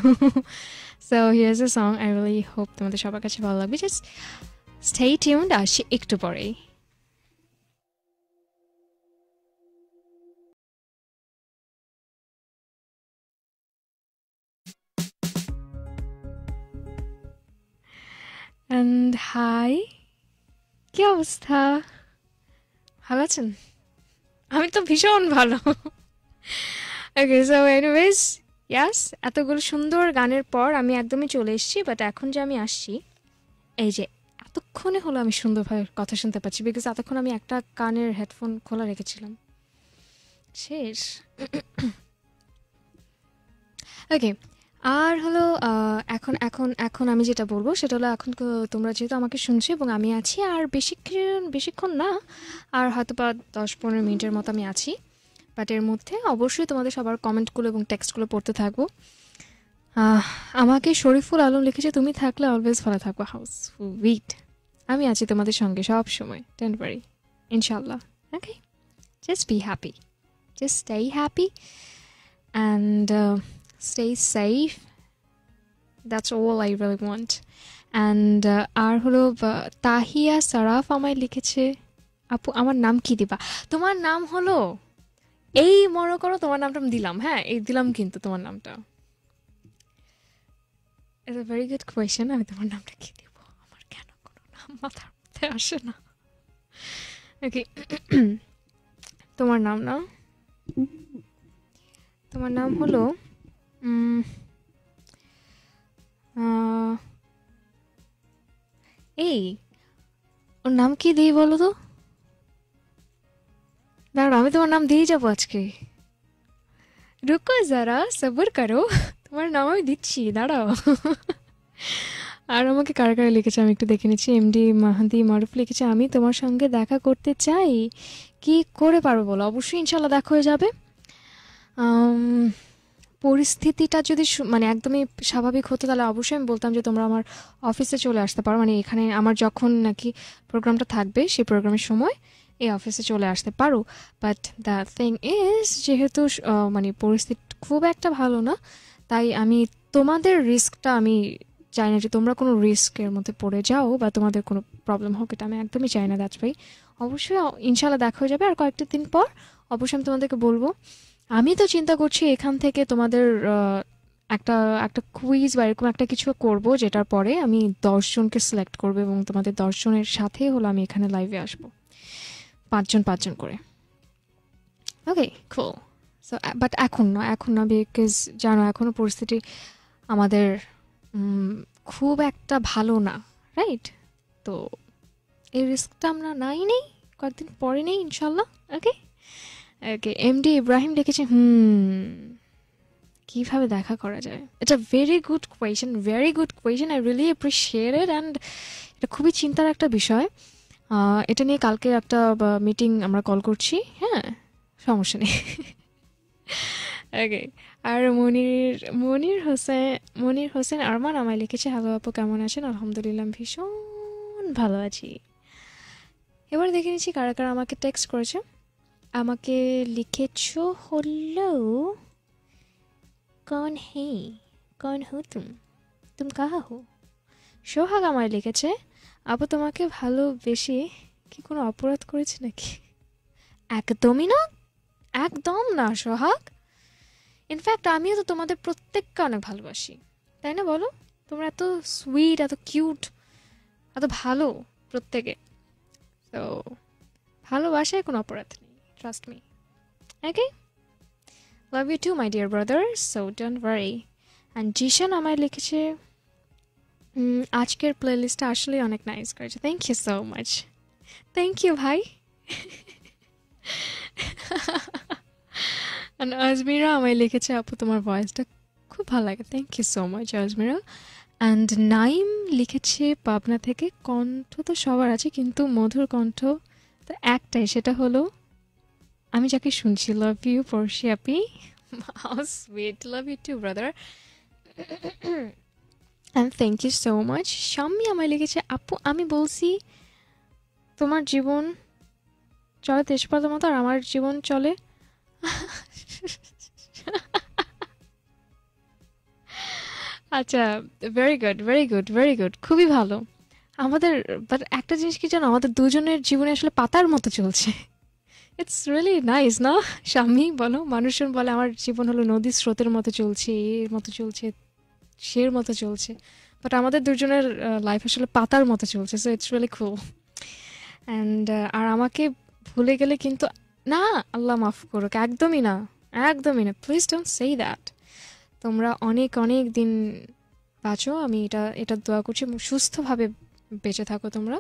A: so here's a song I really hope তোমাদের সবার কাছে ভালো লাগবে জাস্ট স্টে টিউন্ড আসি একটু পরেই অ্যান্ড হাই কি অবস্থা ভালো আছেন আমি তো ভীষণ ভালো ওকে সো এনিওয়েজ ইয়াস এতগুলো সুন্দর গানের পর আমি একদমই চলে এসেছি বাট এখন যে আমি আসছি এই যে এতক্ষণে হলো আমি সুন্দরভাবে কথা শুনতে পাচ্ছি বিকজ এতক্ষণ আমি একটা কানের হেডফোন খোলা রেখেছিলাম শেষ ওকে আর হলো এখন এখন এখন আমি যেটা বলবো সেটা হলো এখন তোমরা যেহেতু আমাকে শুনছো এবং আমি আছি আর বেশিক্ষণ বেশিক্ষণ না আর হয়তো বা দশ পনেরো মিনিটের মতো আমি আছি বাট এর মধ্যে অবশ্যই তোমাদের সবার কমেন্টগুলো এবং টেক্সটগুলো পড়তে থাকবো আমাকে শরীফুল আলম লিখেছে তুমি থাকলে অলওয়েজ ভালো থাকবো হাউস উইট আমি আছি তোমাদের সঙ্গে সব সময় ডোন্ট ইনশাল্লাহ okay just be happy just stay happy and stay safe that's all I really want and আর হলো তাহিয়া সারাফ আমায় লিখেছে আপু আমার নাম কি দিবা তোমার নাম হলো এই মনে করো তোমার নামটা দিলাম হ্যাঁ এই দিলাম কিন্তু তোমার নামটা it's a very good question আমি তোমার নামটা কি দেবো আমার কেন কোনো নাম মাথার মধ্যে আসে না ওকে তোমার নাম না তোমার নাম হলো এই ওর নাম কি দিই বলো তো দাঁড়ো আমি তোমার নাম দিয়েই যাবো আজকে রুকো যারা সবর করো তোমার নাম আমি দিচ্ছি দাঁড়াও আর আমাকে কার কার লিখেছে আমি একটু দেখে নিচ্ছি এমডি মাহাদি মারুফ লিখেছে আমি তোমার সঙ্গে দেখা করতে চাই কি করে পারবো বলো অবশ্যই ইনশাল্লাহ দেখা হয়ে যাবে পরিস্থিতিটা যদি মানে একদমই স্বাভাবিক হতো তাহলে অবশ্যই আমি বলতাম যে তোমরা আমার অফিসে চলে আসতে পারো মানে এখানে আমার যখন নাকি প্রোগ্রামটা থাকবে সেই প্রোগ্রামের সময় এই অফিসে চলে আসতে পারো বাট দ্য থিং ইজ যেহেতু মানে পরিস্থিতি খুব একটা ভালো না তাই আমি তোমাদের রিস্কটা আমি চাই না যে তোমরা কোনো রিস্কের মধ্যে পড়ে যাও বা তোমাদের কোনো প্রবলেম হোক এটা আমি একদমই চাই না দাজ ভাই অবশ্যই ইনশাল্লাহ দেখা হয়ে যাবে আর কয়েকটা দিন পর অবশ্যই আমি তোমাদেরকে বলবো আমি তো চিন্তা করছি এখান থেকে তোমাদের একটা একটা কুইজ বা এরকম একটা কিছু করব যেটার পরে আমি দশজনকে সিলেক্ট করবো এবং তোমাদের দশজনের সাথে হলো আমি এখানে লাইভে আসব পাঁচজন পাঁচজন করে ওকে খো সো বাট এখন না এখন না বিকজ জানো এখনও পরিস্থিতি আমাদের খুব একটা ভালো না রাইট তো এই রিস্কটা আমরা নাই নেই কয়েকদিন পরে নেই ইনশাল্লাহ ওকে ওকে এমডি ইব্রাহিম লিখেছে হুম কিভাবে দেখা করা যায় it's a very good question very good question I really appreciated and এটা খুবই চিন্তার একটা বিষয় এটা নিয়ে কালকে একটা মিটিং আমরা কল করছি হ্যাঁ সমস্যা নেই ওকে আর মনির মনির হোসেন মনির হোসেন আরমান আমায় লিখেছে হ্যালো আপু কেমন আছেন আলহামদুলিল্লাহ ভীষণ ভালো আছি এবার দেখে নিচ্ছি কারা কারা আমাকে টেক্সট করেছে আমাকে লিখেছ হলো কন হে কন হো তুম তুম কাহা হো সোহাগ আমায় লিখেছে আপু তোমাকে ভালোবেসে কি কোনো অপরাধ করেছে নাকি একদমই না একদম না সোহাগ ইনফ্যাক্ট আমিও তো তোমাদের প্রত্যেককে অনেক ভালোবাসি তাই না বলো তোমরা এত সুইট এত কিউট এত ভালো প্রত্যেকে তো ভালোবাসায় কোনো অপরাধ নেই Trust me. Okay? Love you too, my dear brother. So don't worry. And Zishan আমায় লিখেছে আজকের প্লেলিস্টটা আসলেই অনেক নাইস করেছে thank you so much thank you ভাই আজমিরা আমায় লিখেছে আপু তোমার ভয়েসটা খুব ভালো লাগে thank you so much Azmira and Naim লিখেছে পাবনা থেকে কণ্ঠ তো সবার আছে কিন্তু মধুর কণ্ঠ তো একটাই সেটা হলো আমি যাকে শুনছি লাভ ইউ পড়ছি আপি sweet love you too brother and thank you so much Sammi আমায় লিখেছে আপু আমি বলছি তোমার জীবন চলে তেজপাতার মতো আর আমার জীবন চলে আচ্ছা very good very good very good খুবই ভালো আমাদের বাট একটা জিনিস কি জানো আমাদের দুজনের জীবনে আসলে পাতার মতো চলছে ইটস রিয়েলি নাইস না স্বামী বলো মানুষজন বলে আমার জীবন হলো নদীর স্রোতের মতো চলছে এর মতো চলছে সের মতো চলছে বাট আমাদের দুজনের লাইফ আসলে পাতার মতো চলছে সো ইটস রিয়েলি খুব অ্যান্ড আর আমাকে ভুলে গেলে কিন্তু না আল্লাহ মাফ করুক একদমই না একদমই না প্লিজ ডোন্ট সেই দ্যাট তোমরা অনেক অনেক দিন বাঁচো আমি এটা এটা দোয়া করছি সুস্থভাবে বেঁচে থাকো তোমরা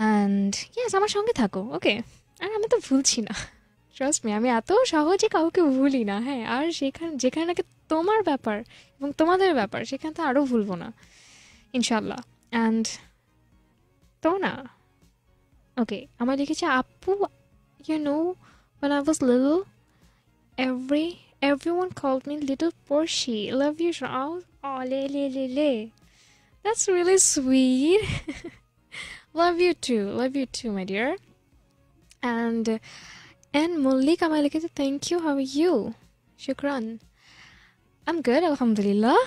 A: অ্যান্ড ইয়াস আমার সঙ্গে থাকো ওকে আর আমি তো ভুলছি না ট্রাস্ট মি আমি এত সহজে কাউকে ভুলি না হ্যাঁ আর সেখানে যেখানে নাকি তোমার ব্যাপার এবং তোমাদের ব্যাপার সেখানে তো আরও ভুলবো না ইনশাল্লাহ অ্যান্ড তো না ওকে আমার দেখেছি আপু you know when I was lil every everyone call me little Porshi love you রাও অলে লে লে লে that's really sweet love you too love you too my dear and and Mallik আমায় লিখেছে থ্যাংক ইউ হাউ ইউ শুক্রান I'm good আলহামদুলিল্লাহ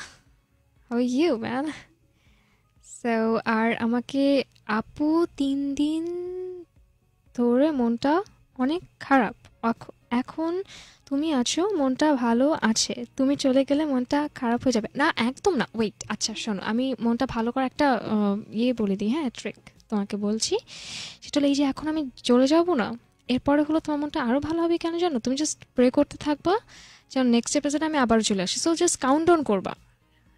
A: How you you, so আর আমাকে আপু তিন দিন ধরে মনটা অনেক খারাপ এখন তুমি আছো মনটা ভালো আছে তুমি চলে গেলে মনটা খারাপ হয়ে যাবে না একদম না ওয়েট আচ্ছা শোনো আমি মনটা ভালো করার একটা ইয়ে বলে দিই হ্যাঁ ট্রিক তোমাকে বলছি সেটা হলো এই যে এখন আমি চলে যাব না এরপরে হলো তোমার মনটা আরও ভালো হবে কেন জানো তুমি জাস্ট প্রে করতে থাকবা যেন নেক্সট এপিসোডে আমি আবার চলে আসি সো জাস্ট কাউন্ট ডাউন করবা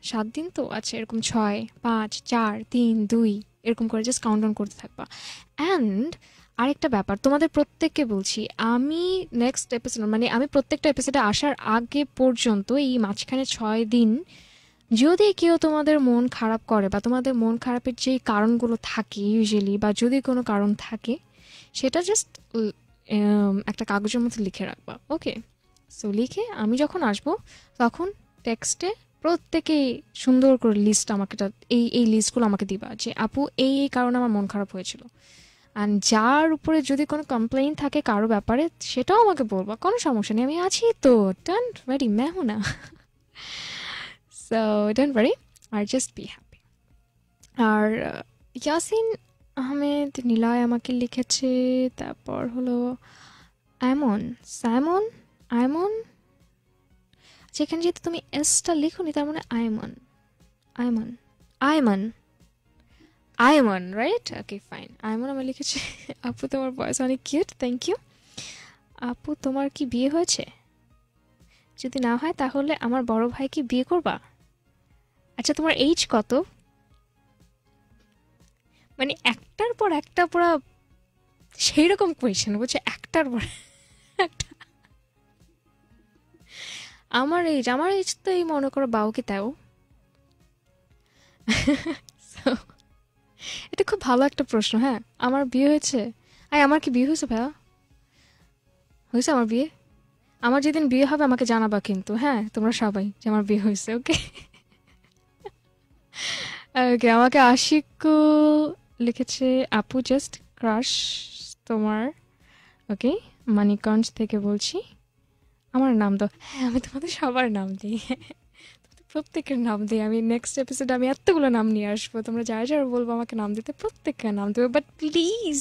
A: সাত দিন তো আছে এরকম ছয় পাঁচ চার তিন দুই এরকম করে জাস্ট কাউন্ট ডাউন করতে থাকবা অ্যান্ড আরেকটা ব্যাপার তোমাদের প্রত্যেককে বলছি আমি নেক্সট এপিসোড মানে আমি প্রত্যেকটা এপিসোডে আসার আগে পর্যন্ত এই মাঝখানে ছয় দিন যদি কেউ তোমাদের মন খারাপ করে বা তোমাদের মন খারাপের যেই কারণগুলো থাকে ইউজুয়ালি বা যদি কোনো কারণ থাকে সেটা জাস্ট একটা কাগজের মধ্যে লিখে রাখবা ওকে সো লিখে আমি যখন আসব তখন টেক্সটে প্রত্যেকেই সুন্দর করে লিস্ট আমাকে এই এই লিস্টগুলো আমাকে দিবা যে আপু এই এই কারণে আমার মন খারাপ হয়েছিল অ্যান্ড যার উপরে যদি কোনো কমপ্লেন থাকে কারো ব্যাপারে সেটাও আমাকে বলবা কোনো সমস্যা নেই আমি আছি তো টান ভেরি না So don't worry, আর জাস্ট বি হ্যাপি আর ইয়াসিন আহমেদ নীলায় আমাকে লিখেছে তারপর হলো অ্যামন স্যামন আয়মন যেখানে যেহেতু তুমি এসটা নি তার মানে Ayman Ayman Ayman Ayman right okay fine Ayman আমার লিখেছে আপু তোমার বয়স অনেক কিউট থ্যাংক ইউ আপু তোমার কি বিয়ে হয়েছে যদি না হয় তাহলে আমার বড় ভাই কি বিয়ে করবা আচ্ছা তোমার এইজ কত মানে একটার পর একটা পুরা সেই রকম কোয়েশন বলছে একটার পর একটা আমার এইজ আমার এইজ তো এই মনে করো বাউকে তাও এটা খুব ভালো একটা প্রশ্ন হ্যাঁ আমার বিয়ে হয়েছে আর আমার কি বিয়ে হয়েছে ভাইয়া হয়েছে আমার বিয়ে আমার যেদিন বিয়ে হবে আমাকে জানাবা কিন্তু হ্যাঁ তোমরা সবাই যে আমার বিয়ে হয়েছে ওকে ওকে আমাকে আশিকুল লিখেছে আপু জাস্ট ক্রাশ তোমার ওকে মানিকগঞ্জ থেকে বলছি আমার নাম তো হ্যাঁ আমি তোমাদের সবার নাম দিই প্রত্যেকের নাম দিই আমি নেক্সট এপিসোডে আমি এতগুলো নাম নিয়ে আসবো তোমরা যা যা বলবো আমাকে নাম দিতে প্রত্যেকের নাম দেবে বাট প্লিজ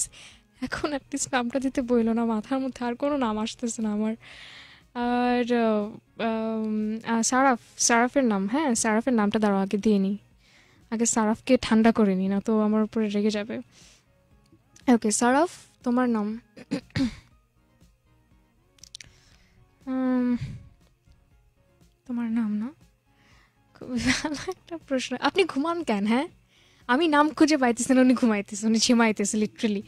A: এখন অ্যাটলিস্ট নামটা দিতে বইলো না মাথার মধ্যে আর কোনো নাম আসতেছে না আমার আর সারাফ সারাফের নাম হ্যাঁ সারাফের নামটা দাঁড়াও আগে দিয়ে নিই আগে সারাফকে ঠান্ডা করে নি না তো আমার উপরে রেগে যাবে ওকে সারাফ তোমার নাম তোমার নাম না খুব ভালো একটা প্রশ্ন আপনি ঘুমান কেন হ্যাঁ আমি নাম খুঁজে পাইতেছেন উনি ঘুমাইতেছে উনি ঝিমাইতেছে লিটারেলি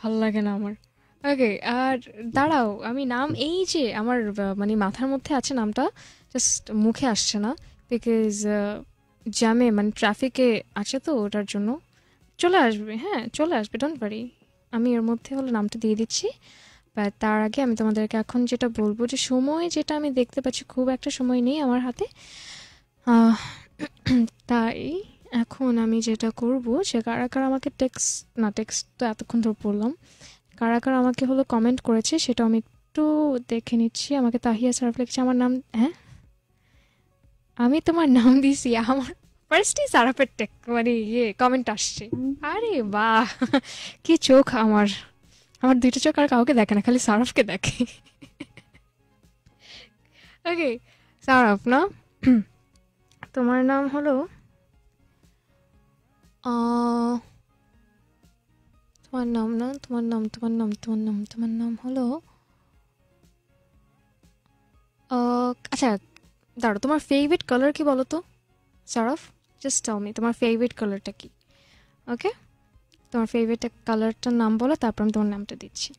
A: ভালো লাগে না আমার ওকে আর দাঁড়াও আমি নাম এই যে আমার মানে মাথার মধ্যে আছে নামটা জাস্ট মুখে আসছে না বিকজ জ্যামে মানে ট্রাফিকে আছে তো ওটার জন্য চলে আসবে হ্যাঁ চলে আসবে ডোন্ট ওয়ারি আমি এর মধ্যে হলো নামটা দিয়ে দিচ্ছি বাট তার আগে আমি তোমাদেরকে এখন যেটা বলবো যে সময় যেটা আমি দেখতে পাচ্ছি খুব একটা সময় নেই আমার হাতে তাই এখন আমি যেটা করব সে কারা কারা আমাকে টেক্সট না টেক্সট তো এতক্ষণ ধরে পড়লাম কারা কারা আমাকে হলো কমেন্ট করেছে সেটা আমি একটু দেখে নিচ্ছি আমাকে তাহিয়া সারাফ লিখছে আমার নাম হ্যাঁ আমি তোমার নাম দিছি আমার ফার্স্টই সারা পেটেক মানে ইয়ে কমেন্ট আসছে আরে বাহ কি চোখ আমার আমার দুইটা চোখ আর কাউকে দেখে না খালি সারফকে দেখে ওকে সারফ না তোমার নাম হলো তোমার নাম না তোমার নাম তোমার নাম তোমার নাম তোমার নাম হলো আচ্ছা দাঁড়ো তোমার ফেভারিট কালার কি বলো তো সারফ জাস্ট টাও মি তোমার ফেভারিট কালারটা কি ওকে তোমার ফেভারিট কালারটার নাম বলো তারপর আমি তোমার নামটা দিচ্ছি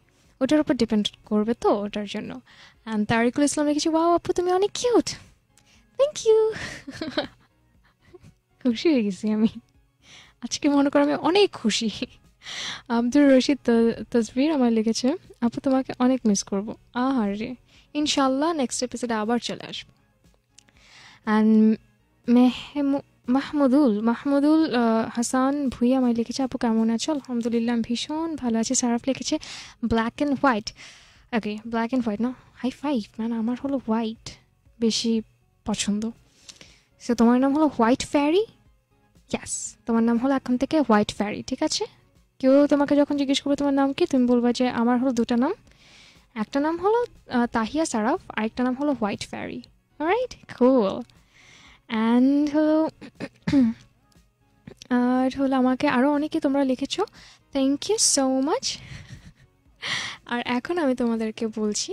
A: ওটার উপর ডিপেন্ড করবে তো ওটার জন্য অ্যান্ড তারিকুল ইসলাম রেখেছি ওয়াও আপু তুমি অনেক কিউট থ্যাংক ইউ খুশি হয়ে গেছি আমি আজকে মনে করো আমি অনেক খুশি আব্দুর রশিদ তসবির আমার লিখেছে আপু তোমাকে অনেক মিস করবো রে ইনশাল্লাহ নেক্সট এপিসোডে আবার চলে আসবো অ্যান্ড মেহমু মাহমুদুল মাহমুদুল হাসান ভুইয়া আমায় লিখেছে আপু কেমন আছো আলহামদুলিল্লাহ ভীষণ ভালো আছে সারাফ লিখেছে black and white okay black and white না হাই ফাইভ মানে আমার হলো হোয়াইট বেশি পছন্দ সো তোমার নাম হলো হোয়াইট ফ্যারি ইয়াস তোমার নাম হলো এখন থেকে হোয়াইট ফ্যারি ঠিক আছে কেউ তোমাকে যখন জিজ্ঞেস করবে তোমার নাম কি তুমি বলবা যে আমার হলো দুটা নাম একটা নাম হলো তাহিয়া সারাফ আরেকটা নাম হলো white fairy All right, cool. And হলো আর হলো আমাকে আরও অনেকে তোমরা লিখেছ থ্যাংক ইউ সো মাচ আর এখন আমি তোমাদেরকে বলছি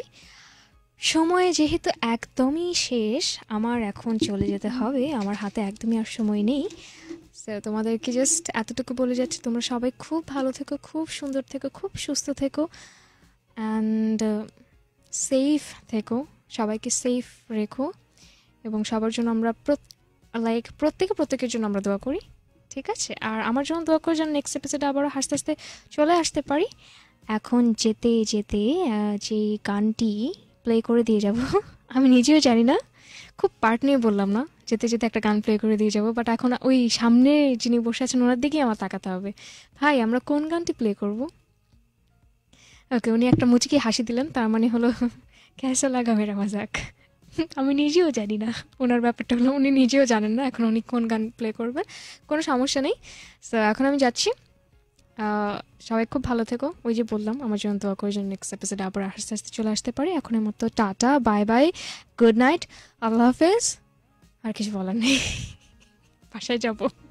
A: সময় যেহেতু একদমই শেষ আমার এখন চলে যেতে হবে আমার হাতে একদমই আর সময় নেই তোমাদেরকে জাস্ট এতটুকু বলে যাচ্ছি তোমরা সবাই খুব ভালো থেকো খুব সুন্দর থেকো খুব সুস্থ থেকো অ্যান্ড সেফ uh, থেকো সবাইকে সেফ রেখো এবং সবার জন্য আমরা লাইক প্রত্যেকে প্রত্যেকের জন্য আমরা দোয়া করি ঠিক আছে আর আমার জন্য দোয়া করে যেন নেক্সট এপিসোডে আবারও হাসতে হাসতে চলে আসতে পারি এখন যেতে যেতে যে গানটি প্লে করে দিয়ে যাব আমি নিজেও জানি না খুব পার্ট নিয়ে বললাম না যেতে যেতে একটা গান প্লে করে দিয়ে যাব বাট এখন ওই সামনে যিনি বসে আছেন ওনার দিকেই আমার তাকাতে হবে ভাই আমরা কোন গানটি প্লে করব ওকে উনি একটা মুচকি হাসি দিলেন তার মানে হলো कैसा लगा मेरा মজাক আমি নিজেও জানি না ওনার ব্যাপারটা হলো উনি নিজেও জানেন না এখন উনি কোন গান প্লে করবেন কোনো সমস্যা নেই সো এখন আমি যাচ্ছি সবাই খুব ভালো থেকো ওই যে বললাম আমার জন্য দোয়া করে জন্য নেক্সট এপিসোড আবার আস্তে আস্তে চলে আসতে পারি এখনের মতো tata bye bye good night আল্লাহ হাফেজ আর কিছু বলার নেই বাসায় যাবো